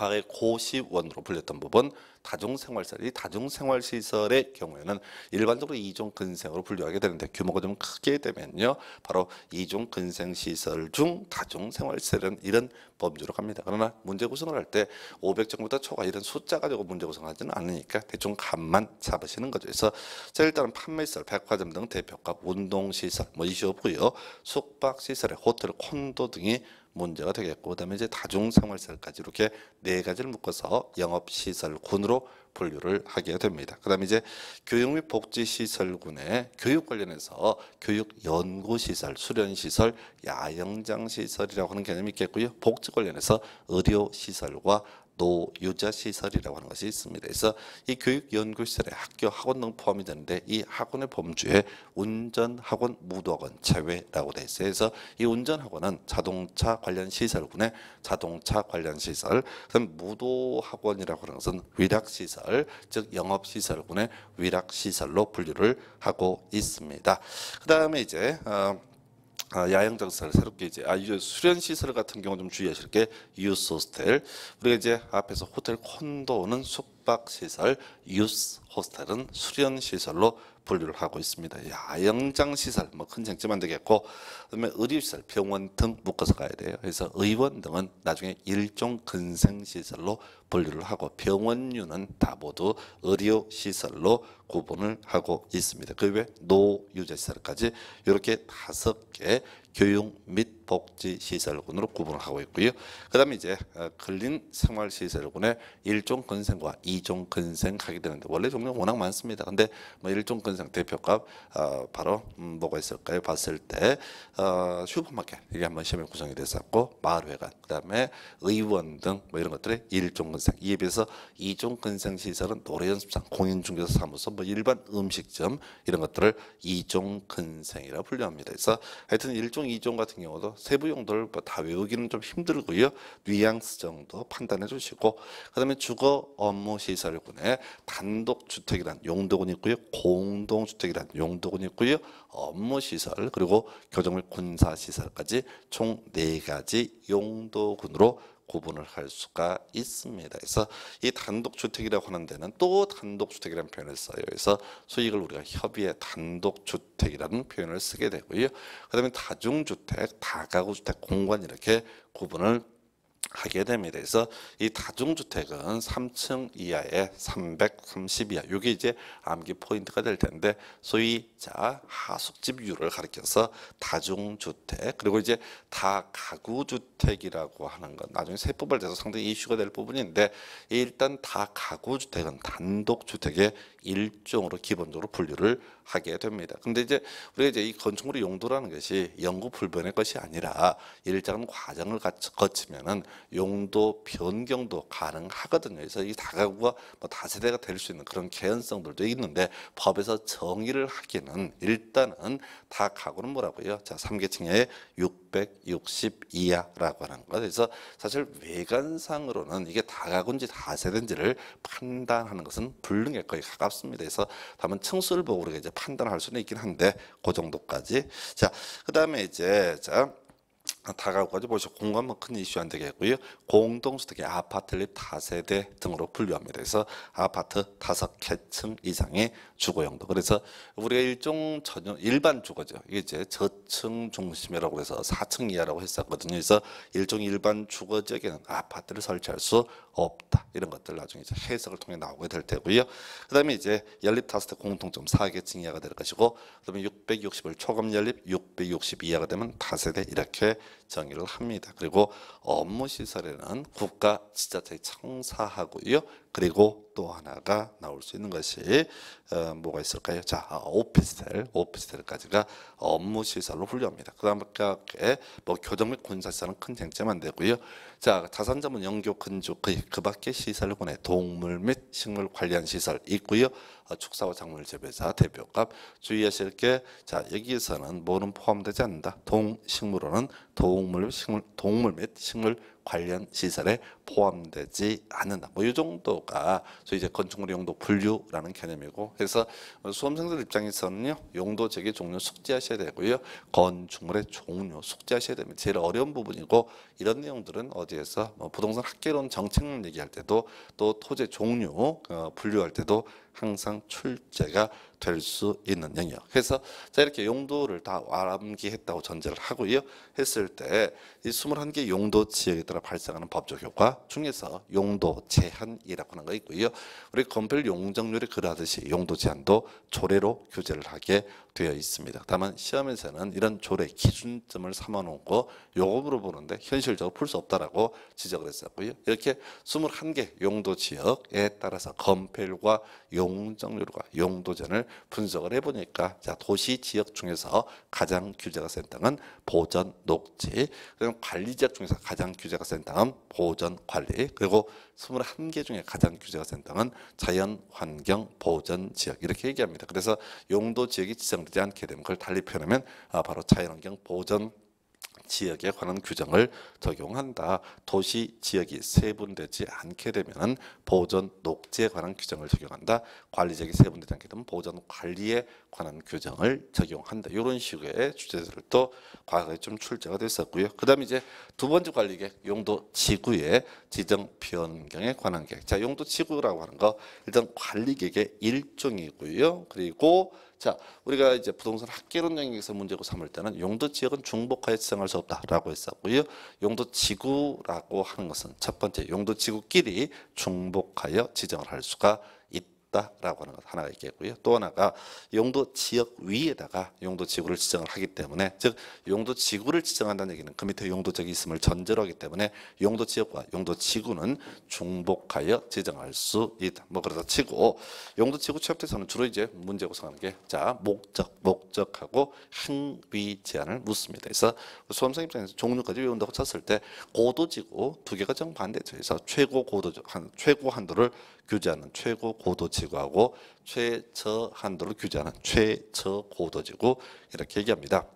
과거의 고시원으로 불렸던 부분 다중생활시설이 다중생활시설의 경우에는 일반적으로 이종 근생으로 분류하게 되는데 규모가 좀 크게 되면요. 바로 이종 근생시설 중 다중생활시설은 이런 범주로 갑니다. 그러나 문제 구성을 할 때 500점보다 초과 이런 숫자 가지고 문제 구성하지는 않으니까 대충 값만 잡으시는 거죠. 그래서 자 일단은 판매시설, 백화점 등 대표값, 운동시설 뭐 이슈고요. 숙박시설에 호텔, 콘도 등이 문제가 되겠고 그다음에 이제 다중생활시설까지 이렇게 네 가지를 묶어서 영업시설군으로 분류를 하게 됩니다. 그다음에 이제 교육 및 복지시설군에 교육 관련해서 교육연구시설, 수련시설, 야영장시설이라고 하는 개념이 있겠고요. 복지 관련해서 의료시설과 노유자 시설이라고 하는 것이 있습니다. 그래서 이 교육연구시설에 학교, 학원 등 포함이 되는데 이 학원의 범주에 운전학원, 무도학원 제외라고 돼 있어요. 그래서 이 운전학원은 자동차 관련 시설군의 자동차 관련 시설, 그럼 무도학원이라고 하는 것은 위락시설, 즉 영업시설군의 위락시설로 분류를 하고 있습니다. 그 다음에 이제 어, 아, 야영 장사를 새롭게 이제 아 수련 시설 같은 경우 좀 주의하실 게 유스 호스텔 우리가 이제 앞에서 호텔 콘도는 숙박 시설 유스 호스텔은 수련 시설로 분류를 하고 있습니다. 야영장 시설 뭐큰 쟁점 안 되겠고 그다음에 의료시설 병원 등 묶어서 가야 돼요. 그래서 의원 등은 나중에 일종 근생시설로 분류를 하고 병원류는 다 모두 의료시설로 구분을 하고 있습니다. 그 외 노유재시설까지 이렇게 다섯 개 교육 및 복지시설군으로 구분 하고 있고요. 그 다음에 이제 어, 근린 생활시설군에 1종 근생과 2종 근생하게 되는데 원래 종류가 워낙 많습니다. 근데 뭐 1종 근생 대표값 어, 바로 음, 뭐가 있을까요? 봤을 때 어, 슈퍼마켓 이게 한번 시험에 구성이 됐었고 마을회관 그 다음에 의원 등 뭐 이런 것들이 1종 근생 이에 비해서 2종 근생 시설은 노래연습장 공인중개사 사무소 뭐 일반 음식점 이런 것들을 2종 근생이라 분류합니다. 그래서 하여튼 1종 2종 같은 경우도 세부 용도를 뭐 다 외우기는 좀 힘들고요. 뉘앙스 정도 판단해 주시고 그다음에 주거 업무 시설군에 단독 주택이란 용도군이 있고요. 공동 주택이란 용도군이 있고요. 업무 시설 그리고 교정물 군사 시설까지 총 네 가지 용도군으로 구분을 할 수가 있습니다. 그래서 이 단독주택이라고 하는 데는 또 단독주택이라는 표현을 써요. 그래서 수익을 우리가 협의의 단독주택이라는 표현을 쓰게 되고요. 그 다음에 다중주택, 다가구주택, 공간 이렇게 구분을 하게 됩니다. 그래서 이 다중주택은 3층 이하에 330 이하, 이게 이제 암기 포인트가 될 텐데 소위 자 하숙집유를 가리켜서 다중주택 그리고 이제 다가구주택이라고 하는 것 나중에 세법을 돼서 상당히 이슈가 될 부분인데 일단 다가구주택은 단독주택의 일종으로 기본적으로 분류를 하게 됩니다. 근데 이제 우리가 이제 이 건축물의 용도라는 것이 영구불변의 것이 아니라 일정한 과정을 거치면은 용도 변경도 가능하거든요. 그래서 이 다가구가 뭐 다세대가 될 수 있는 그런 개연성들도 있는데 법에서 정의를 하기는 일단은 일단은 다 가구는 뭐라고요? 자, 3계층에 660 이하라고 하는 거. 그래서 사실 외관상으로는 이게 다 가구인지 다 세대인지를 판단하는 것은 불능에 거의 가깝습니다. 그래서 다만 층수를 보고 우리가 이제 판단할 수는 있긴 한데 그 정도까지. 자, 그다음에 이제 자 다가구까지 보시고 공감은 큰 이슈 안 되겠고요. 공동주택의 아파트 립 다세대 등으로 분류합니다. 그래서 아파트 다섯 개층 이상의 주거용도. 그래서 우리가 일종 전용 일반 주거죠. 이게 이제 저층 중심이라고 해서 4층 이하라고 했었거든요. 그래서 일종 일반 주거 지역에는 아파트를 설치할 수 없다. 이런 것들 나중에 이제 해석을 통해 나오게 될 테고요. 그다음에 이제 연립 다세대 공통점 4개층 이하가 될 것이고 그다음에 660을 초급 연립 660 이하가 되면 다세대 이렇게 정의를 합니다. 그리고 업무 시설에는 국가 지자체 청사하고요. 그리고 또 하나가 나올 수 있는 것이 어, 뭐가 있을까요? 자, 오피스텔, 오피스텔까지가 업무 시설로 분류합니다. 그다음에 뭐 교정 및 군사 시설은 큰 쟁점 안 되고요. 자, 자산 자문 연구 근조 그, 그 밖의 시설 군에 동물 및 식물 관련 시설 있고요. 어, 축사와 작물 재배사 대표값 주의하실 게 자, 여기서는 뭐는 포함되지 않는다. 동식물원은 동물 식물 동물 및 식물 관련 시설에 포함되지 않는다. 뭐이 정도가 소 이제 건축물 용도 분류라는 개념이고 그래서 수험생들 입장에서는요 용도 제기 종류 숙지하셔야 되고요 건축물의 종류 숙지하셔야 됩니다. 제일 어려운 부분이고 이런 내용들은 어디에서 뭐 부동산 학계론 정책론 얘기할 때도 또 토지 종류 어, 분류할 때도 항상 출제가 될 수 있는 영역. 그래서 자 이렇게 용도를 다 암기했다고 전제를 하고요. 했을 때이 21개 용도 지역에 따라 발생하는 법적 효과 중에서 용도 제한이라고 하는 거 있고요. 우리 건별 용적률이 그러하듯이 용도 제한도 조례로 규제를 하게 되어 있습니다. 다만 시험에서는 이런 조례 기준점을 삼아놓고 요금으로 보는데 현실적으로 풀 수 없다라고 지적을 했었고요. 이렇게 21개 용도 지역에 따라서 건폐율과 용적률과 용도전을 분석을 해보니까 자 도시 지역 중에서 가장 규제가 센 땅은 보전 녹지 그리고 관리 지역 중에서 가장 규제가 센 땅은 보전 관리 그리고 21개 중에 가장 규제가 센 땅은 자연 환경 보전 지역 이렇게 얘기합니다. 그래서 용도 지역이 지정되지 않게 되면 그걸 달리 표현하면 아, 바로 자연 환경 보전 지역에 관한 규정을 적용한다. 도시 지역이 세분되지 않게 되면 보전 녹지에 관한 규정을 적용한다. 관리 지역이 세분되지 않게 되면 보전 관리에 관한 규정을 적용한다. 이런 식의 주제들도 과거에 좀 출제가 됐었고요. 그다음 이제 두 번째 관리 계획 용도 지구의 지정 변경에 관한 계획. 자 용도 지구라고 하는 거 일단 관리 계획의 일종이고요. 그리고 자, 우리가 이제 부동산 학계론 영역에서 문제고 삼을 때는 용도 지역은 중복하여 지정할 수 없다라고 했었고요. 용도 지구라고 하는 것은 첫 번째 용도 지구끼리 중복하여 지정을 할 수가 있다. 없다라고 하는 것 하나가 있겠고요. 또 하나가 용도 지역 위에다가 용도 지구를 지정을 하기 때문에 즉 용도 지구를 지정한다는 얘기는 그 밑에 용도 지역이 있음을 전제로 하기 때문에 용도 지역과 용도 지구는 중복하여 지정할 수 있다. 뭐 그러다 치고 용도 지구 취합돼서는 주로 이제 문제 구성하는 게 자 목적 목적하고 행위 제한을 묻습니다. 그래서 그 수험생 입장에서 종류까지 외운다고 쳤을 때 고도 지구 두 개가 정반대죠. 그래서 최고 고도 한 최고 한도를 규제하는 최고 고도지구하고 최저 한도를 규제하는 최저 고도지구 이렇게 얘기합니다.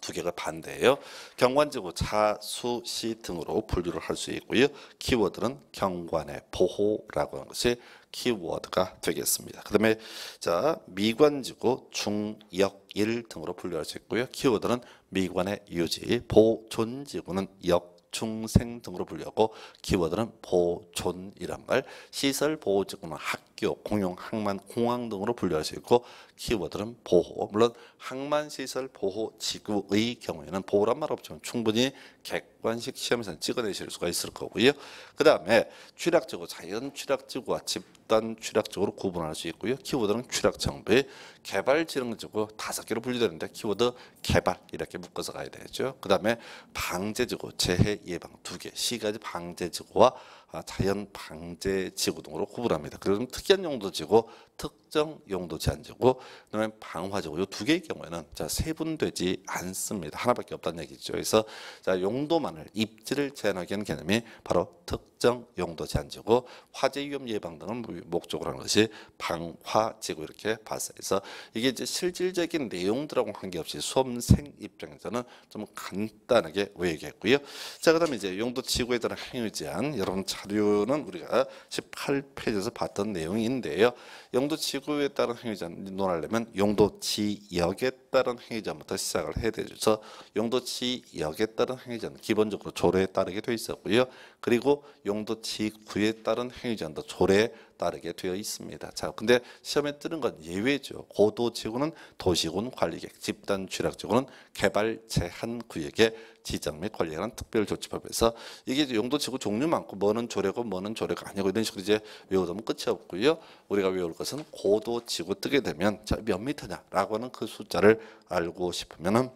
두 개가 반대예요. 경관지구 자수시 등으로 분류를 할 수 있고요. 키워드는 경관의 보호라고 하는 것이 키워드가 되겠습니다. 그 다음에 자 미관지구 중역일 등으로 분류할 수 있고요. 키워드는 미관의 유지, 보존지구는 역 중생 등으로 분류리고 키워드는 보존이란 말, 시설 보호 지구는 학교, 공용, 항만, 공항 등으로 분류할 수 있고 키워드는 보호. 물론 항만 시설 보호 지구의 경우에는 보호란 말 없지만 충분히 객관식 시험에서 찍어내실 수가 있을 거고요. 그 다음에 취락지구, 자연 취락지구와 집 집단 취약적으로 구분할 수 있고요. 키워드는 취약 정비, 개발 지능적으로 다섯 개로 분류되는데 키워드 개발 이렇게 묶어서 가야 되죠. 그 다음에 방제지구, 재해 예방 두 개, 시가지 방제지구와 아, 자연 방제 지구 등으로 구분합니다. 그래서 특이한 용도 지구, 특정 용도 제한 지구, 그다음에 방화 지구 이 두 개의 경우에는 자 세분되지 않습니다. 하나밖에 없다는 얘기죠. 그래서 자 용도만을 입지를 제한하게 는 개념이 바로 특정 용도 제한 지구, 화재 위험 예방 등을 목적으로 하는 것이 방화 지구 이렇게 봤어요. 그래서 이게 이제 실질적인 내용들하고 관계없이 수험생 입장에서는 좀 간단하게 외우게 고요자 그다음에 이제 용도 지구에 따른 행위에 한 여러분 차 자료는 우리가 18페이지에서 봤던 내용인데요. 영도 지구에 따른 행위자 논하려면 용도 지역에 따른 행위자부터 시작을 해야 되죠. 그래서 용도 지역에 따른 행위자는 기본적으로 조례에 따르게 돼 있었고요. 그리고 용도 지구에 따른 행위자는 조례에 따르게 되어 있습니다. 자, 근데 시험에 뜨는 건 예외죠. 고도 지구는 도시군 관리객, 집단 취락 지구는 개발 제한 구역의 지정 및관리하는 특별조치법에서 이게 용도 지구 종류 많고 뭐는 조례고 뭐는 조례가 아니고 이런 식으로 이제 외우면 끝이 없고요. 우리가 외울 것은 고도 지구 뜨게 되면 자, 몇 미터냐라고 하는 그 숫자를 알고 싶으면은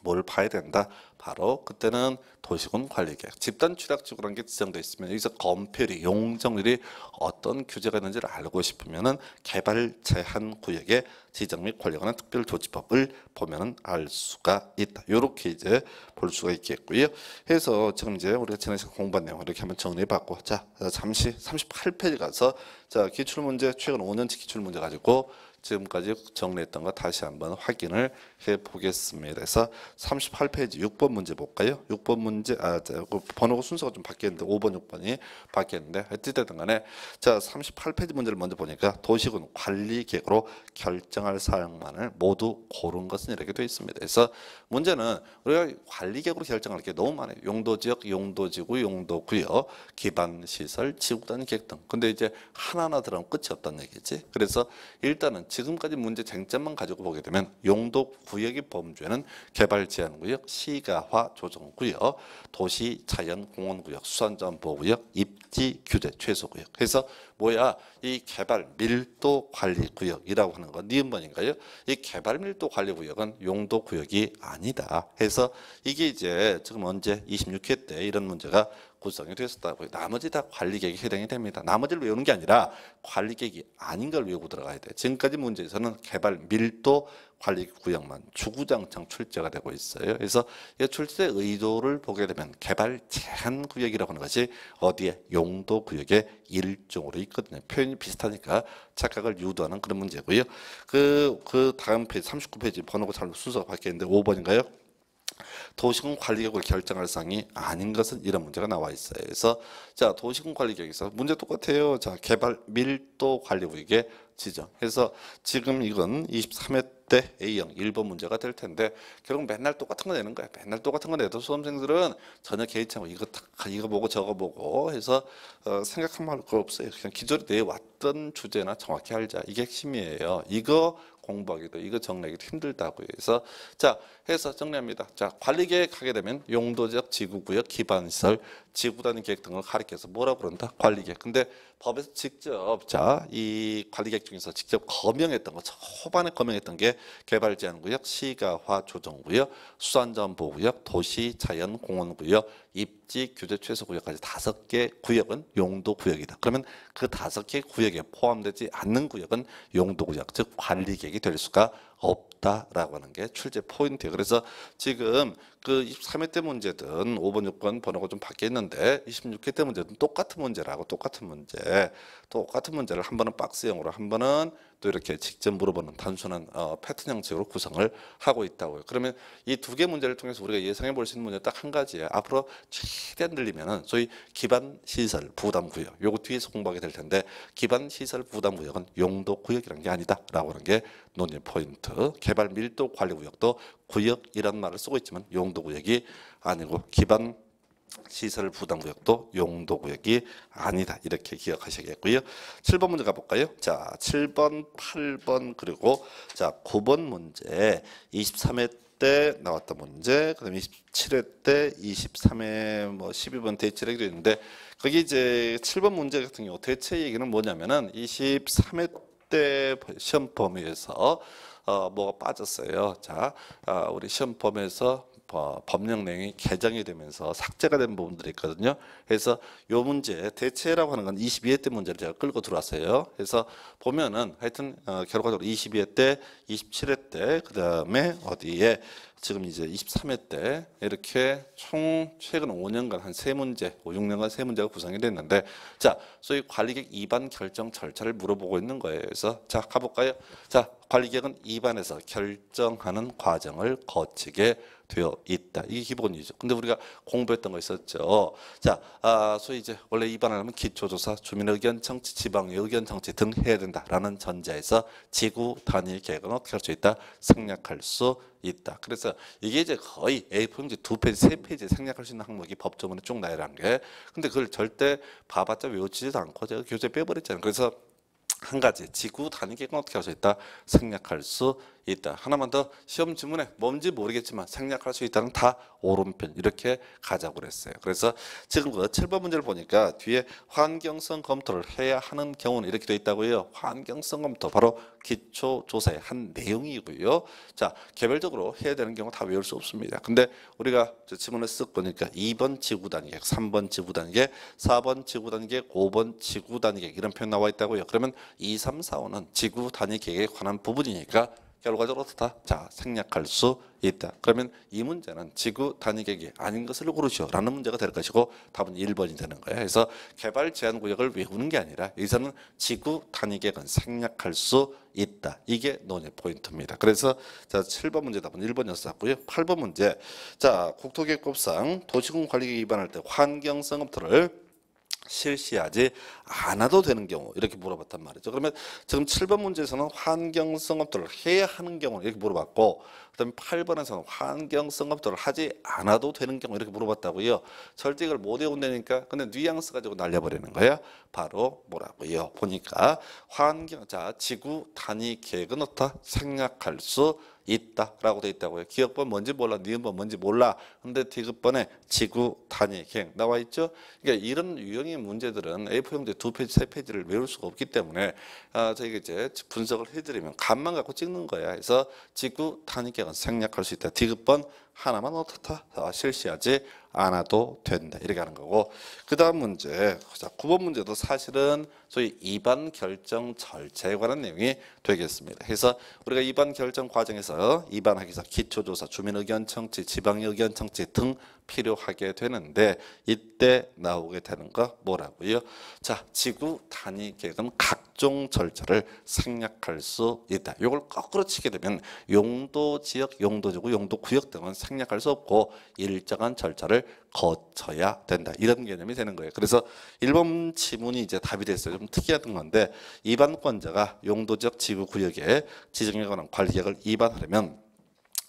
뭘 봐야 된다. 바로 그때는 도시군 관리계획, 집단 취약지구라는 게 지정돼 있으면 여기서 건폐율이, 용적률이 어떤 규제가 있는지를 알고 싶으면은 개발 제한 구역의 지정 및관리관한 특별조치법을 보면은 알 수가 있다. 이렇게 이제 볼 수가 있겠고요. 해서 지금 이제 우리가 지난 시간 공부한 내용 이렇게 한번 정리해봤고, 자 잠시 38페이지 가서 자 기출문제 최근 5년치 기출문제 가지고 지금까지 정리했던 거 다시 한번 확인을 해 보겠습니다. 그래서 38페이지 6번 문제 볼까요? 6번 문제 아 그 번호가 순서가 좀 바뀌었는데 5번 6번이 바뀌었는데 어쨌든 간에 자 38페이지 문제를 먼저 보니까 도시군 관리 계획으로 결정할 사항만을 모두 고른 것은 이렇게 되어 있습니다. 그래서 문제는 우리가 관리 계획으로 결정할 게 너무 많아요. 용도 지역, 용도 지구, 용도 구역, 기반 시설, 지구 단위 계획 등. 근데 이제 하나하나 들어가면 끝이 없다는 얘기지. 그래서 일단은 지금까지 문제 쟁점만 가지고 보게 되면 용도 구역이 범주에는 개발 제한 구역, 시가화 조정 구역, 도시 자연 공원 구역, 수산전 보호 구역, 입지 규제 최소 구역. 그래서 뭐야 이 개발 밀도 관리 구역이라고 하는 건 니은 번인가요? 이 개발 밀도 관리 구역은 용도 구역이 아니다. 해서 이게 이제 지금 언제 26회 때 이런 문제가 구성이 되었다. 고 나머지 다 관리 계획 해당이 됩니다. 나머지를 외우는 게 아니라 관리 계획이 아닌 걸 외우고 들어가야 돼. 지금까지 문제에서는 개발 밀도 관리 구역만 주구장창 출제가 되고 있어요. 그래서 이 출제 의도를 보게 되면 개발 제한 구역이라고 하는 것이 어디에 용도 구역의 일종으로 있거든요. 표현이 비슷하니까 착각을 유도하는 그런 문제고요. 그그 그 다음 페이지 39페이지 번호가 잘 순서가 바뀌었는데 5번인가요? 도시군 관리계획을 결정할 사항이 아닌 것은 이런 문제가 나와 있어요. 그래서 자 도시군 관리계획에서 문제 똑같아요. 자 개발 밀도 관리 구역에 지정. 그래서 지금 이건 23회 때 A형 1번 문제가 될 텐데 결국 맨날 똑같은 거 내는 거야. 맨날 똑같은 거 내도 수험생들은 전혀 개의치 않고 이거 딱 이거 보고 저거 보고 해서 어, 생각한 말거 그 없어요. 그냥 기존에 내왔던 주제나 정확히 알자. 이게 핵심이에요. 이거 공부하기도 이거 정리하기도 힘들다고 해서 자 해서 정리합니다. 자 관리계획 하게 되면 용도적 지구구역 기반시설 지구단위 계획 등을 가리켜서 뭐라 그런다? 관리계획. 근데 법에서 직접 자 이 관리계획 중에서 직접 거명했던거 초반에 거명했던게 개발제한구역, 시가화 조정구역, 수산전보구역, 도시자연공원구역, 입지 규제 최소 구역까지 다섯 개 구역은 용도 구역이다. 그러면 그 다섯 개 구역에 포함되지 않는 구역은 용도 구역, 즉 관리 계획이 될 수가 없다라고 하는 게 출제 포인트예요. 그래서 지금 그 23회 때 문제든 5번 6번 번호가 좀 바뀌었는데 26회 때 문제든 똑같은 문제라고 똑같은 문제 똑같은 문제를 한 번은 박스형으로 한 번은 또 이렇게 직접 물어보는 단순한 어, 패턴 형식으로 구성을 하고 있다고요. 그러면 이 두개 문제를 통해서 우리가 예상해 볼 수 있는 문제 딱한 가지예요. 앞으로 최대한 늘리면은 소위 기반 시설 부담 구역, 요거 뒤에서 공부하게 될 텐데 기반 시설 부담 구역은 용도 구역이란 게 아니다라고 하는 게 논의 포인트. 개발 밀도 관리 구역도 구역이란 말을 쓰고 있지만 용도 구역이 아니고 기반 시설 부담구역도 용도구역이 아니다. 이렇게 기억하셔야겠고요. 7번 문제 가볼까요? 자, 7번, 8번 그리고 자 9번 문제 23회 때 나왔던 문제, 그다음에 27회 때 23회 뭐 12번 대체 얘기도 있는데 거기 이제 7번 문제 같은 경우 대체 얘기는 뭐냐면은 23회 때 시험 범위에서 어, 뭐가 빠졌어요. 자, 아, 우리 시험 범위에서 어, 법령령이 개정이 되면서 삭제가 된 부분들이 있거든요. 그래서 이 문제 대체라고 하는 건 22회 때 문제를 제가 끌고 들어왔어요. 그래서 보면은 하여튼 어, 결과적으로 22회 때, 27회 때, 그 다음에 어디에 지금 이제 23회 때 이렇게 총 최근 5년간 한 세 문제, 5, 6년간 세 문제가 구성이 됐는데 자, 소위 관리객 위반 결정 절차를 물어보고 있는 거예요. 그래서 자 가볼까요? 자 관리계획은 입안에서 결정하는 과정을 거치게 되어 있다. 이게 기본이죠. 근데 우리가 공부했던 거 있었죠. 자, 아, 소위 이제 원래 입안을 하면 기초조사, 주민의견 청취, 지방의견 의 청취 등 해야 된다라는 전제에서 지구 단위 계획은 어떻게 할 수 있다? 생략할 수 있다. 그래서 이게 이제 거의 A4용지 두 페이지, 세 페이지 생략할 수 있는 항목이 법조문에 쭉 나열한 게. 근데 그걸 절대 봐봤자 외우지도 않고 제가 교재 빼버렸잖아요. 그래서 한 가지 지구 단위계가 어떻게 할 수 있다? 생략할 수 있다. 하나만 더 시험 질문에 뭔지 모르겠지만 생략할 수 있다는 다 오른편 이렇게 가자고 그랬어요. 그래서 지금 그 7번 문제를 보니까 뒤에 환경성 검토를 해야 하는 경우는 이렇게 되어 있다고요. 환경성 검토 바로 기초조사의 한 내용이고요. 자 개별적으로 해야 되는 경우 다 외울 수 없습니다. 근데 우리가 지문을 쓱 보니까 2번 지구 단계, 3번 지구 단계, 4번 지구 단계, 5번 지구 단계 이런 표현 나와 있다고요. 그러면 2, 3, 4, 5는 지구 단위 계획에 관한 부분이니까 결과적으로 다자 생략할 수 있다. 그러면 이 문제는 지구 단위계획이 아닌 것을 고르시오라는 문제가 될 것이고 답은 1번이 되는 거예요. 그래서 개발 제한 구역을 외우는 게 아니라 여기서는 지구 단위계획은 생략할 수 있다. 이게 논의 포인트입니다. 그래서 자 7번 문제 답은 1번이었었고요. 8번 문제. 자 국토계획법상 도시군 관리계획 위반할 때 환경성업토를 실시하지 않아도 되는 경우 이렇게 물어봤단 말이죠. 그러면 지금 7번 문제에서는 환경 성업도를 해야 하는 경우 이렇게 물어봤고 그다음에 8번에서는 환경 성업도를 하지 않아도 되는 경우 이렇게 물어봤다고요. 절대 이걸 못 외운다니까 근데 뉘앙스 가지고 날려버리는 거야. 바로 뭐라고요? 보니까 환경 자 지구 단위 계획은 어떻다? 생략할 수 있다라고 돼 있다고요. 기억번 뭔지 몰라, 니은번 뭔지 몰라. 근데 디귿번에 지구, 단위, 갱 나와 있죠. 그러니까 이런 유형의 문제들은 A4용지 두 페이지, 세 페이지를 외울 수가 없기 때문에 아, 저희가 이제 분석을 해드리면 감만 갖고 찍는 거야. 그래서 지구, 단위, 갱은 생략할 수 있다. 디귿번 하나만 어떻다 실시하지 않아도 된다 이렇게 하는 거고 그 다음 문제 자 9번 문제도 사실은 소위 입안 결정 절차에 관한 내용이 되겠습니다 그래서 우리가 입안 결정 과정에서 입안하기 위해서 기초조사 주민의견 청취 지방의견 청취 등 필요하게 되는데 이때 나오게 되는 거 뭐라고요? 자, 지구 단위 계획은 각종 절차를 생략할 수 있다. 이걸 거꾸로 치게 되면 용도 지역, 용도 지구, 용도 구역 등은 생략할 수 없고 일정한 절차를 거쳐야 된다. 이런 개념이 되는 거예요. 그래서 1번 지문이 이제 답이 됐어요. 좀 특이한 건데 이반권자가 용도 지역 지구 구역에 지정에 관한 관리계획을 이반하려면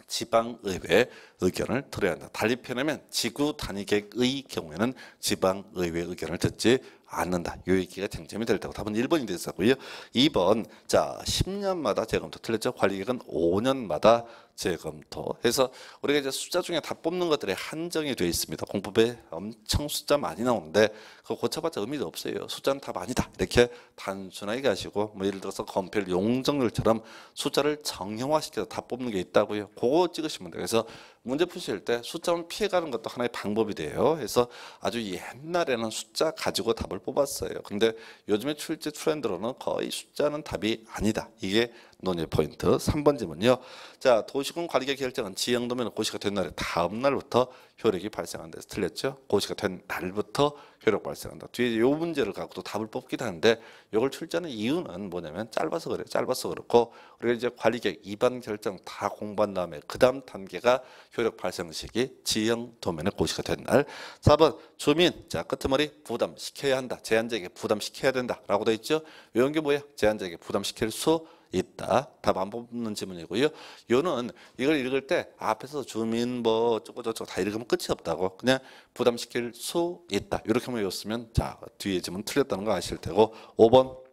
지방의회 의견을 들어야 한다. 달리 표현하면 지구 단위객의 경우에는 지방의회 의견을 듣지 않는다. 요 얘기가 쟁점이 될 때고 답은 1번이 됐었고요. 2번 자 10년마다 재검 틀렸죠. 관리객은 5년마다 재검토. 해서 우리가 이제 숫자 중에 다 뽑는 것들이 한정이 되어 있습니다. 공법에 엄청 숫자 많이 나오는데 그거 고쳐봤자 의미도 없어요. 숫자는 다많이다 이렇게 단순하게 하시고뭐 예를 들어서 검필 용적률처럼 숫자를 정형화시켜서 다 뽑는 게 있다고요. 그거 찍으시면 돼요. 그래서 문제 푸실 때 숫자만 피해가는 것도 하나의 방법이 돼요. 그래서 아주 옛날에는 숫자 가지고 답을 뽑았어요. 근데 요즘에 출제 트렌드로는 거의 숫자는 답이 아니다. 이게 논의 포인트 3번 질문요. 자, 도시군 관리계 결정은 지형 도면 고시가 된 날의 다음 날부터 효력이 발생한다. 틀렸죠? 고시가 된 날부터 효력 발생한다. 뒤에 요 문제를 갖고 도 답을 뽑기도 하는데 요걸 출제하는 이유는 뭐냐면 짧아서 그래요. 짧아서 그렇고 우리가 이제 관리계획 위반 결정 다 공부한 다음에 그 다음 단계가 효력 발생 시기 지형 도면에 고시가 된 날. 4번 주민 자 끄트머리 부담시켜야 한다. 제한자에게 부담시켜야 된다라고 돼 있죠. 요런 게 뭐야? 제한자에게 부담시킬 수 있다. 답 안 뽑는 질문이고요. 요는 이걸 읽을 때 앞에서 주민 뭐 어쩌고 저쩌다 읽으면 끝이 없다고 그냥 부담시킬 수 있다. 이렇게만 외웠으면 자 뒤에 질문 틀렸다는 거 아실 테고 5번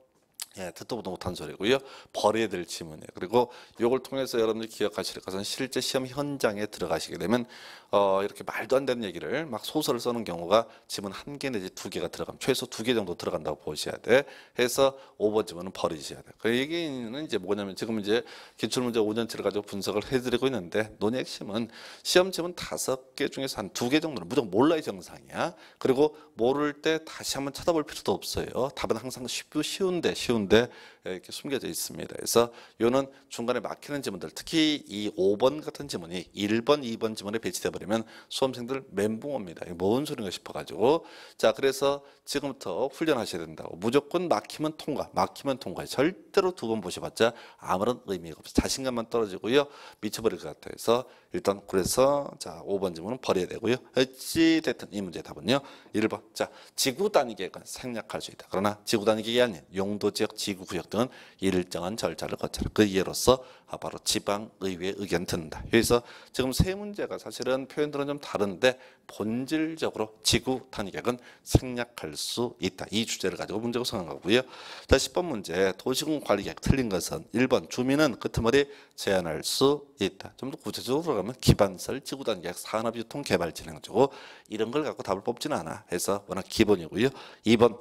예, 듣도 보도 못한 소리고요. 버려야 될 질문이에요. 그리고 요걸 통해서 여러분들 기억하실 것은 실제 시험 현장에 들어가시게 되면 어, 이렇게 말도 안 되는 얘기를 막 소설을 써는 경우가 지문 한개 내지 두 개가 들어가면 최소 두 개 정도 들어간다고 보셔야 돼. 해서 5번 지문은 버리셔야 돼. 그 얘기는 이제 뭐냐면 지금 이제 기출문제 5년치를 가지고 분석을 해드리고 있는데 논의 핵심은 시험 지문 다섯 개 중에서 한 두 개 정도는 무조건 몰라야 정상이야. 그리고 모를 때 다시 한번 쳐다볼 필요도 없어요. 답은 항상 쉽고 쉬운데 쉬운데 이렇게 숨겨져 있습니다. 그래서 요는 중간에 막히는 지문들, 특히 이 5번 같은 지문이 1번, 2번 지문에 배치돼 버리면 수험생들 멘붕옵니다. 이게 뭔 소린가 싶어가지고 자 그래서 지금부터 훈련하셔야 된다고 무조건 막히면 통과, 막히면 통과. 절대로 두 번 보셔봤자 아무런 의미가 없어. 자신감만 떨어지고요, 미쳐버릴 것 같아서 일단 그래서 자 5번 지문은 버려야 되고요. 어찌 됐든 이 문제 답은요 1번. 자 지구 단위계획은 생략할 수 있다. 그러나 지구 단위계획이 아닌 용도 지역, 지구 구역 등 일정한 절차를 거쳐라. 그 이해로서 아, 바로 지방의회 의견 듣는다 그래서 지금 세 문제가 사실은 표현들은 좀 다른데 본질적으로 지구 탄약은 생략할 수 있다. 이 주제를 가지고 문제고 생각하고요. 자, 10번 문제 도시군 관리계 틀린 것은 1번 주민은 끄트머리 그 제한할 수 있다. 좀 더 구체적으로 가면 기반설, 지구단 계획, 산업유통, 개발 진행 주고 이런 걸 갖고 답을 뽑지는 않아. 해서 워낙 기본이고요. 2번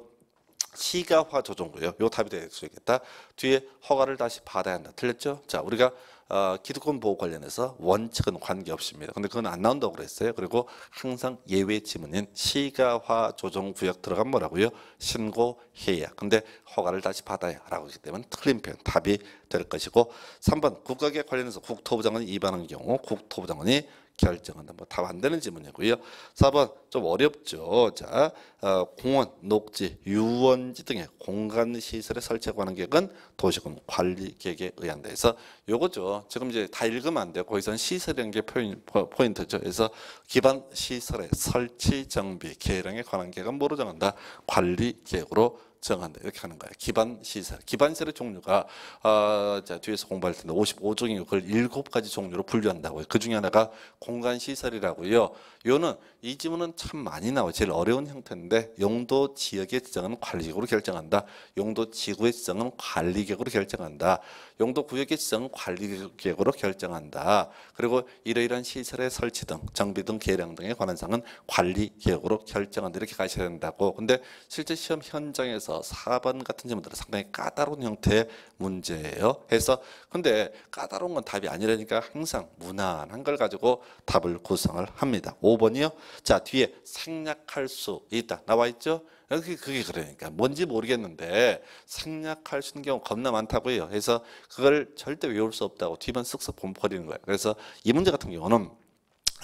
시가화 조정구요요 답이 되겠다. 뒤에 허가를 다시 받아야 한다. 틀렸죠? 자, 우리가 어, 기득권 보호 관련해서 원칙은 관계없습니다. 근데 그건 안 나온다고 그랬어요. 그리고 항상 예외 지문인 시가화 조정 구역 들어간 뭐라고요? 신고해야. 근데 허가를 다시 받아야라고 하기 때문에 틀린 표현 답이 될 것이고 3번 국가계 관련해서 국토부 장관이 입안한 경우 국토부 장관이 결정한다. 뭐답안 되는 질문이고요 4번 좀 어렵죠. 자, 어, 공원, 녹지, 유원지 등의 공간 시설의 설치에 관한 계획은 도시군 관리 계획에 의한다. 해서 요거죠. 지금 이제 다 읽으면 안 돼요. 거기선 시설이라는 게 포인, 트죠 그래서 기반 시설의 설치 정비 계량에 관한 계획은 뭐로 정한다? 관리 계획으로 정한다 이렇게 하는 거예요. 기반 시설 기반 시설의 종류가 아, 자 뒤에서 공부할 텐데 55종이 그걸 7가지 종류로 분류한다고요. 그 중에 하나가 공간 시설이라고요. 요는 이 지문은 참 많이 나와요. 제일 어려운 형태인데 용도 지역의 지정은 관리계로 결정한다. 용도 지구의 지정은 관리계로 결정한다. 용도 구역의 지정은 관리계로 결정한다. 그리고 이러이러한 시설의 설치 등 정비 등 계량 등에 관한 사항은 관리계획으로 결정한다. 이렇게 가셔야 된다고. 근데 실제 시험 현장에서 있어서 4번 같은 질문들은 상당히 까다로운 형태의 문제예요. 해서 근데 까다로운 건 답이 아니라니까 항상 무난한 걸 가지고 답을 구성을 합니다. 5번이요. 자 뒤에 생략할 수 있다 나와 있죠. 그게, 그러니까 뭔지 모르겠는데 생략할 수 있는 경우 겁나 많다고요. 그서 그걸 절대 외울 수 없다고 뒤만 쓱쓱 범퍼리는 거예요. 그래서 이 문제 같은 경우는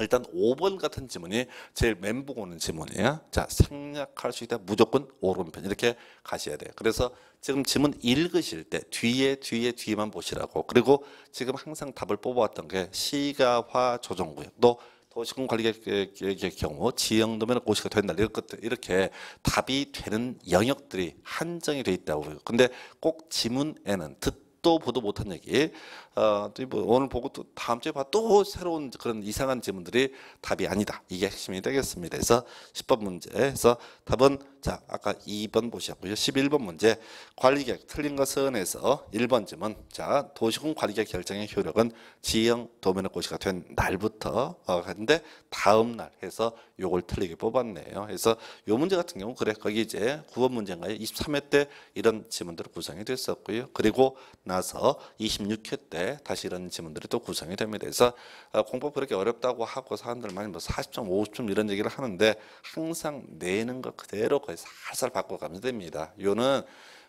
일단 5번 같은 지문이 제일 멘붕 오는 지문이에요. 자, 생략할 수 있다. 무조건 오른편. 이렇게 가셔야 돼요. 그래서 지금 지문 읽으실 때 뒤에 뒤에 뒤에만 보시라고. 그리고 지금 항상 답을 뽑아왔던 게 시가화 조정구역. 또 도시공관리계획의 경우 지형 도면 고시가 된다 이런 것들 이렇게 답이 되는 영역들이 한정이 돼 있다고요. 근데 꼭 지문에는 듣도 보도 못한 얘기 어, 뭐 오늘 보고 또 다음 주에 봐또 새로운 그런 이상한 질문들이 답이 아니다. 이게 핵심이 되겠습니다. 그래서 10번 문제에서 답은 자 아까 2번 보셨고요. 11번 문제 관리계획 틀린 것은 해서 1번 질문 자 도시군 관리계획 결정의 효력은 지형 도면의 고시가 된 날부터 어, 근데 다음 날 해서 요걸 틀리게 뽑았네요. 그래서 요 문제 같은 경우 그래 거기 이제 9번 문제인가요? 23회 때 이런 질문들로 구성이 됐었고요. 그리고 나서 26회 때 다시 이런 지문들이 또 구성이 됩니다. 그래서 어, 공법 그렇게 어렵다고 하고 사람들 많이 뭐 40점, 50점 이런 얘기를 하는데 항상 내는 것 그대로 거의 살살 바꿔가면 됩니다. 요는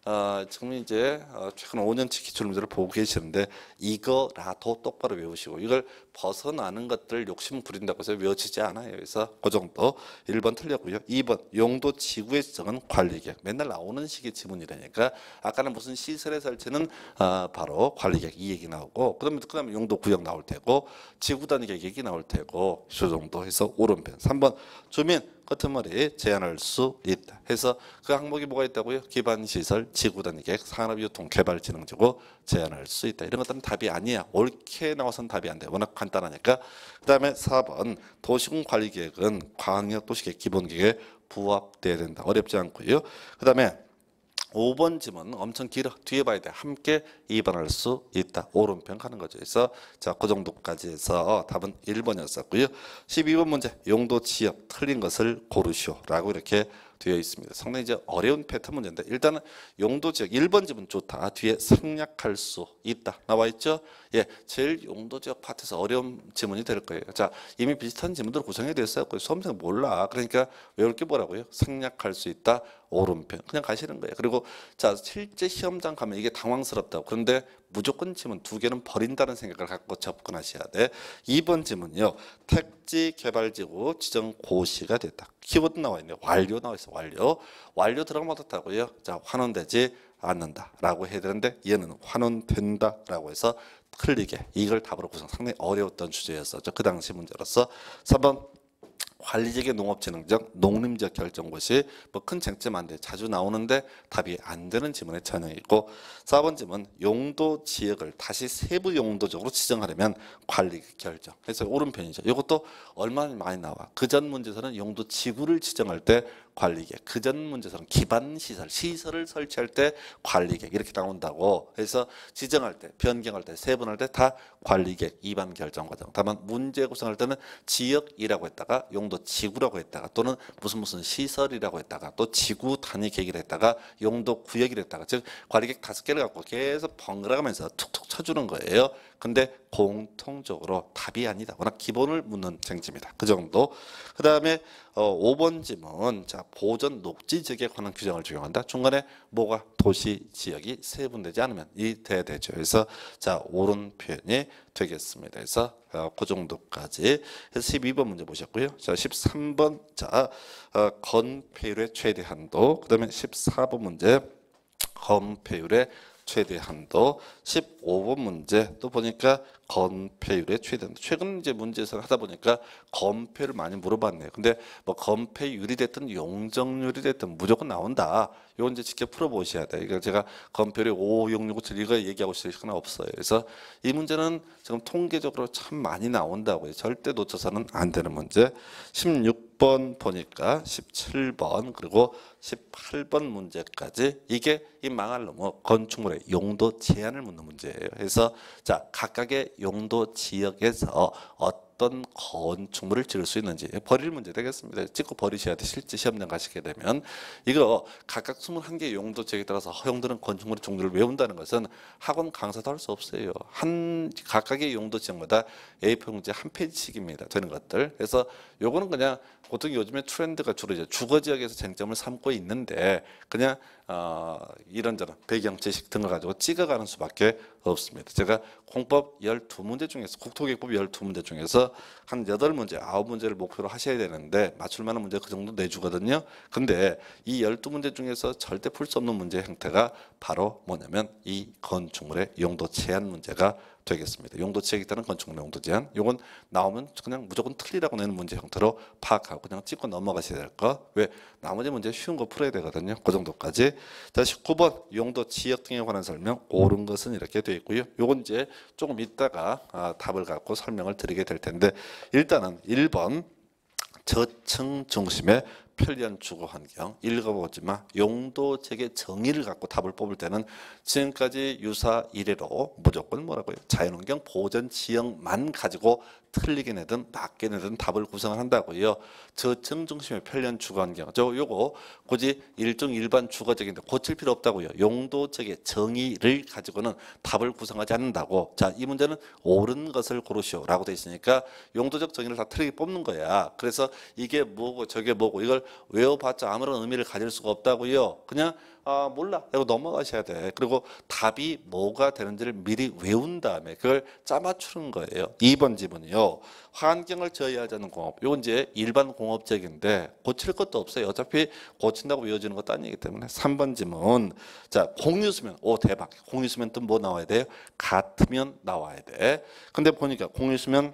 어, 지금 이제 어, 최근 5년치 기출문제를 보고 계시는데 이거라도 똑바로 외우시고 이걸 벗어나는 것들 욕심 부린다고 해서 외워지지 않아요. 그래서 그 정도 1번 틀렸고요. 2번 용도 지구의 지정은 관리계획. 맨날 나오는 식의 지문이라니까 아까는 무슨 시설의 설치는 어, 바로 관리계획 이 얘기 나오고 그다음에 용도 구역 나올 테고 지구 단위 계획이 나올 테고 이 정도 해서 오른편 3번 주민 끄트머리 제안할 수 있다. 해서 그 항목이 뭐가 있다고요? 기반시설, 지구단계획, 산업유통, 개발진흥지구 제안할 수 있다. 이런 것들은 답이 아니야. 옳게 나와선 답이 안 돼. 워낙 간단하니까. 그 다음에 4번 도시군 관리계획은 광역도시계획 기본계획에 부합돼야 된다. 어렵지 않고요. 그 다음에 5번 지문 엄청 길어. 뒤에 봐야 돼. 함께 입원할수 있다. 오른편 가는 거죠. 그래서 자, 그 정도까지 해서 답은 1번이었었고요. 12번 문제. 용도 지역 틀린 것을 고르시오라고 이렇게 되어 있습니다. 상당히 이제 어려운 패턴 문제인데 일단은 용도 지역 1번 지문 좋다. 아, 뒤에 생략할 수 있다. 나와 있죠? 예. 제일 용도 지역 파트에서 어려운 지문이 될 거예요. 자, 이미 비슷한 지문들 구성이 됐어 있어요. 수험생 몰라. 그러니까 외울 게 뭐라고요? 생략할 수 있다. 오른편 그냥 가시는 거예요. 그리고 자 실제 시험장 가면 이게 당황스럽다고 그런데 무조건 지문 두 개는 버린다는 생각을 갖고 접근하셔야 돼. 2번 지문요 택지 개발지구 지정 고시가 됐다. 키워드 나와 있네. 완료 나와 있어. 완료. 완료 들어가면 어떻다고요? 자 환원되지 않는다라고 해야 되는데 얘는 환원된다라고 해서 클릭해. 이걸 답으로 구성 상당히 어려웠던 주제였었죠. 그 당시 문제로서 3번 관리재의 농업진흥적, 농림적 결정고시 뭐큰 쟁점 안 돼. 자주 나오는데 답이 안 되는 지문에 전혀 있고 4번 지문 용도 지역을 다시 세부 용도적으로 지정하려면 관리 결정. 그래서 오른편이죠. 이것도 얼마나 많이 나와. 그 전 문제에서는 용도 지구를 지정할 때 관리계획. 그전 문제처럼 기반시설, 시설을 설치할 때 관리계획 이렇게 나온다고 해서 지정할 때, 변경할 때, 세분할 때 다 관리계획 위반 결정 과정. 다만 문제 구성할 때는 지역이라고 했다가 용도 지구라고 했다가 또는 무슨 무슨 시설이라고 했다가 또 지구 단위 계획을 했다가 용도 구역이라 했다가 즉 관리계획 다섯 개를 갖고 계속 번갈아가면서 툭툭 쳐주는 거예요. 근데 공통적으로 답이 아니다. 워낙 기본을 묻는 쟁점이다. 그 정도. 그 다음에 어, 5번 지문 자 보전 녹지 지역에 관한 규정을 적용한다. 중간에 뭐가 도시 지역이 세분되지 않으면 이 돼야 죠 그래서 자 옳은 표현이 되겠습니다. 그래서 어, 그 정도까지 해서 12번 문제 보셨고요. 자 13번 자 어, 건폐율의 최대한도 그 다음에 14번 문제 건폐율의 최대한도 15번 문제 또 보니까 건폐율의 최대한 최근 이제 문제에서 하다 보니까 건폐율을 많이 물어봤네요. 근데 뭐 건폐율이 됐든 용적률이 됐든 무조건 나온다. 요건 이제 직접 풀어보셔야 돼요. 그러니까 제가 건폐율이 5, 6, 6, 7 이거 얘기하고 싶을 시간 없어요. 그래서 이 문제는 지금 통계적으로 참 많이 나온다고요. 절대 놓쳐서는 안 되는 문제. 16번 보니까 17번 그리고 18번 문제까지 이게 이 망할 놈의 건축물의 용도 제한을 묻는 문제예요. 그래서 자 각각의 용도 지역에서 어떤 어떤 건축물을 지을 수 있는지 버릴 문제 되겠습니다. 찍고 버리셔야 돼. 실제 시험장 가시게 되면 이거 각각 21개 용도 지역에 따라서 허용되는 건축물의 종류를 외운다는 것은 학원 강사도 할 수 없어요. 한 각각의 용도 지역마다 A4 용지 한 페이지씩입니다. 되는 것들. 그래서 요거는 그냥 보통 요즘에 트렌드가 주로 이제 주거 지역에서 쟁점을 삼고 있는데 그냥 어, 이런저런 배경 지식 등을 가지고 찍어가는 수밖에 없습니다. 제가 공법 12문제 중에서 국토계법 12문제 중에서 한 여덟 문제 아홉 문제를 목표로 하셔야 되는데 맞출 만한 문제 그 정도 내주거든요. 근데 이 열두 문제 중에서 절대 풀 수 없는 문제 형태가 바로 뭐냐면 이 건축물의 용도 제한 문제가 되겠습니다. 용도지역에 있다는 건축물 용도 제한. 요건 나오면 그냥 무조건 틀리라고 내는 문제 형태로 파악하고 그냥 찍고 넘어가셔야 될 거. 왜? 나머지 문제 쉬운 거 풀어야 되거든요. 그 정도까지. 자, 19번 용도 지역 등에 관한 설명. 옳은 것은 이렇게 되어 있고요. 요건 이제 조금 있다가 아, 답을 갖고 설명을 드리게 될 텐데 일단은 1번 저층 중심의 편리한 주거 환경 읽어보지만 용도책의 정의를 갖고 답을 뽑을 때는 지금까지 유사 이래로 무조건 뭐라고요? 자연환경 보전 지형만 가지고 틀리게 내든 낮게 내든 답을 구성을 한다고요. 저 정 중심의 편련 주관경. 저 요거 굳이 일종 일반 주거적인데 고칠 필요 없다고요. 용도적의 정의를 가지고는 답을 구성하지 않는다고. 자, 이 문제는 옳은 것을 고르시오라고 되어 있으니까 용도적 정의를 다 틀리게 뽑는 거야. 그래서 이게 뭐고 저게 뭐고 이걸 외워봤자 아무런 의미를 가질 수가 없다고요. 그냥 아, 몰라. 이거 넘어가셔야 돼. 그리고 답이 뭐가 되는지를 미리 외운 다음에 그걸 짜맞추는 거예요. 2번 지문이요. 환경을 저해하자는 공업. 이건 이제 일반 공업적인데 고칠 것도 없어요. 어차피 고친다고 외워지는 것도 아니기 때문에. 3번 지문. 자, 공유수면. 오, 대박. 공유수면 또 뭐 나와야 돼요? 같으면 나와야 돼. 근데 보니까 공유수면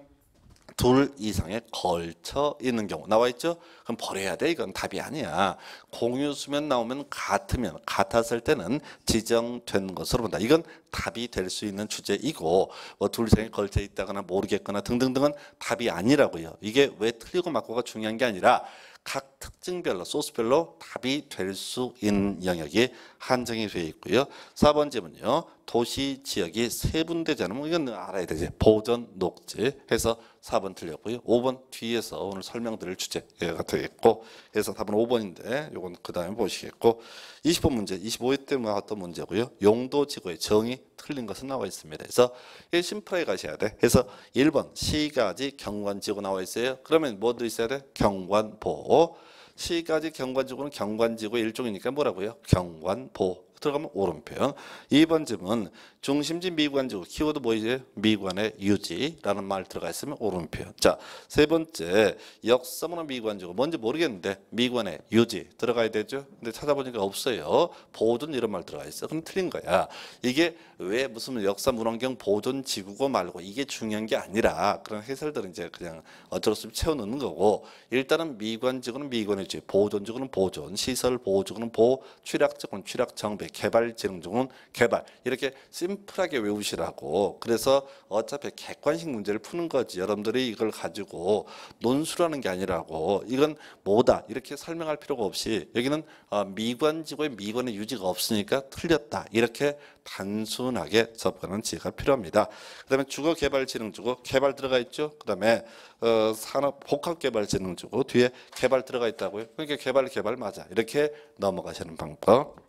둘 이상에 걸쳐 있는 경우 나와 있죠? 그럼 버려야 돼. 이건 답이 아니야. 공유수면 나오면 같으면 같았을 때는 지정된 것으로 본다. 이건 답이 될 수 있는 주제이고 뭐 둘 이상에 걸쳐 있다거나 모르겠거나 등등등은 답이 아니라고요. 이게 왜 틀리고 맞고가 중요한 게 아니라 각 특징별로 소스별로 답이 될 수 있는 영역이 한정이 되어 있고요. 4번 질문요. 도시 지역이 세분되지 않으면 이건 알아야 되지. 보전 녹지 해서 4번 틀렸고요. 5번 뒤에서 오늘 설명드릴 주제가 되겠고 그래서 답은 5번인데 요건 그 다음에 보시겠고 20번 문제 25회 때문에왔던 문제고요. 용도지구의 정의 틀린 것은 나와 있습니다. 그래서 1심플하게 가셔야 돼. 그래서 1번 시가지 경관지구 나와 있어요. 그러면 뭐도 있어야 돼? 경관보호 시가지 경관지구는 경관지구 의 일종이니까 뭐라고요? 경관보호 들어가면 오른편. 2번 점문 중심지 미관지구 키워드 보이세요? 미관의 유지라는 말 들어가 있으면 옳은 표현. 자, 세 번째 역사문화 미관지구 뭔지 모르겠는데 미관의 유지 들어가야 되죠. 근데 찾아보니까 없어요. 보존 이런 말 들어가 있어. 그럼 틀린 거야. 이게 왜 무슨 역사 문환경 보존 지구고 말고 이게 중요한 게 아니라 그런 해설들은 이제 그냥 어쩔 수 없이 채워 넣는 거고 일단은 미관지구는 미관의 유지, 보존지구는 보존, 시설 보호지구는 보호, 취락지구는 취락 정비, 개발지능지구는 개발 이렇게 심 심플하게 외우시라고. 그래서 어차피 객관식 문제를 푸는 거지. 여러분들이 이걸 가지고 논술하는 게 아니라고. 이건 뭐다. 이렇게 설명할 필요가 없이 여기는 어, 미관지구의 미관의 유지가 없으니까 틀렸다. 이렇게 단순하게 접근하는 지혜가 필요합니다. 그 다음에 주거개발지능주고 개발 들어가 있죠. 그 다음에 어, 산업복합개발지능주고 뒤에 개발 들어가 있다고요. 그러니까 개발 개발 맞아. 이렇게 넘어가시는 방법.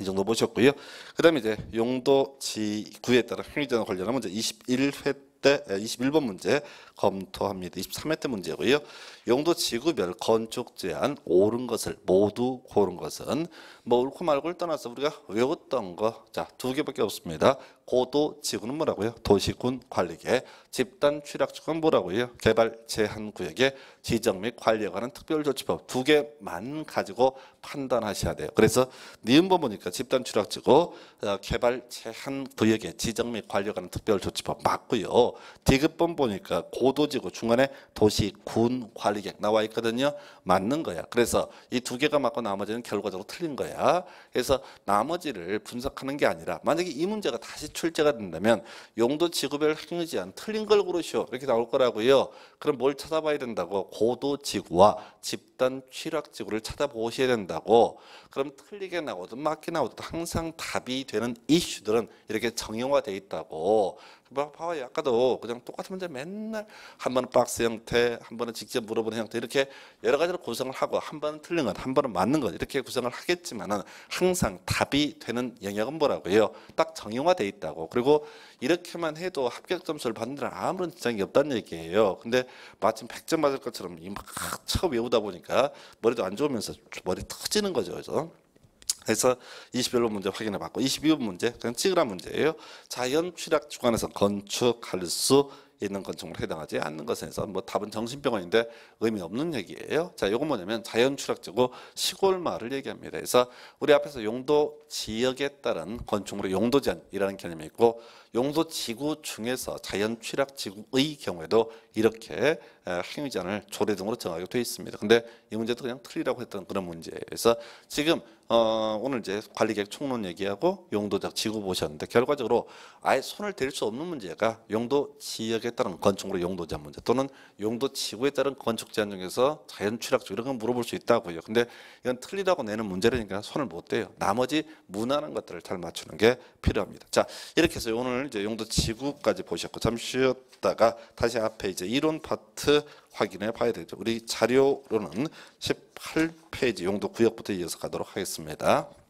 이 정도 보셨고요. 그 다음에 이제 용도 지구에 따른 행위자나 관련한 문제 21회 때 21번 문제 검토합니다. 23회 때 문제고요. 용도 지구별 건축 제한 옳은 것을 모두 고른 것은 뭐 옳고 말고를 떠나서 우리가 외웠던 거 자 두 개밖에 없습니다. 고도 지구는 뭐라고요? 도시군 관리계 집단 취락지구는 뭐라고요? 개발 제한 구역의 지정 및 관리에 관한 특별조치법 두 개만 가지고 판단하셔야 돼요. 그래서 니은번 보니까 집단 취락지구 어, 개발 제한 구역의 지정 및 관리에 관한 특별조치법 맞고요. 디귿번 보니까 고 고도지구 중간에 도시, 군, 관리객 나와 있거든요. 맞는 거야. 그래서 이 두 개가 맞고 나머지는 결과적으로 틀린 거야. 그래서 나머지를 분석하는 게 아니라 만약에 이 문제가 다시 출제가 된다면 용도 지구별 행위제한 틀린 걸 고르시오. 이렇게 나올 거라고요. 그럼 뭘 찾아봐야 된다고? 고도지구와 집단 취락지구를 찾아보셔야 된다고. 그럼 틀리게 나오든 맞게 나오든 항상 답이 되는 이슈들은 이렇게 정형화돼 있다고. 파워 아까도 그냥 똑같은 문제 맨날 한 번은 박스 형태, 한 번은 직접 물어보는 형태 이렇게 여러 가지로 구성을 하고 한 번은 틀린 것, 한 번은 맞는 것 이렇게 구성을 하겠지만은 항상 답이 되는 영역은 뭐라고요? 딱 정형화돼 있다고. 그리고 이렇게만 해도 합격 점수를 받는 데는 아무런 지장이 없다는 얘기예요. 근데 마침 100점 맞을 것처럼 이막 처음 외우다 보니까 머리도 안 좋으면서 머리 터지는 거죠. 그래서 그래서 21번 문제 확인해 봤고 22번 문제 그냥 찌그란 문제예요. 자연 취락 주관에서 건축할 수 있는 건축물에 해당하지 않는 것에 서뭐 답은 정신병원인데 의미 없는 얘기예요. 자, 이건 뭐냐면 자연 추락지고 시골 마을을 얘기합니다. 그래서 우리 앞에서 용도 지역에 따른 건축물의 용도 제한이라는 개념이 있고 용도 지구 중에서 자연 추락 지구의 경우에도 이렇게 행위 제한을 조례 등으로 정하게 돼 있습니다. 근데 이 문제도 그냥 틀리라고 했던 그런 문제예 그래서 지금 어, 오늘 이제 관리계획 총론 얘기하고 용도적 지구 보셨는데 결과적으로 아예 손을 댈 수 없는 문제가 용도 지역에 따른 건축물의 용도 제한 문제 또는 용도 지구에 따른 건축 제한 중에서 자연 추락 이런 건 물어볼 수 있다고요. 근데 이건 틀리다고 내는 문제라니까 손을 못 대요. 나머지 무난한 것들을 잘 맞추는 게 필요합니다. 자 이렇게 해서 오늘 이제 용도 지구까지 보셨고 잠시 쉬었다가 다시 앞에 이제 이론 파트 확인해 봐야 되죠. 우리 자료로는 18페이지 용도 구역부터 이어서 가도록 하겠습니다.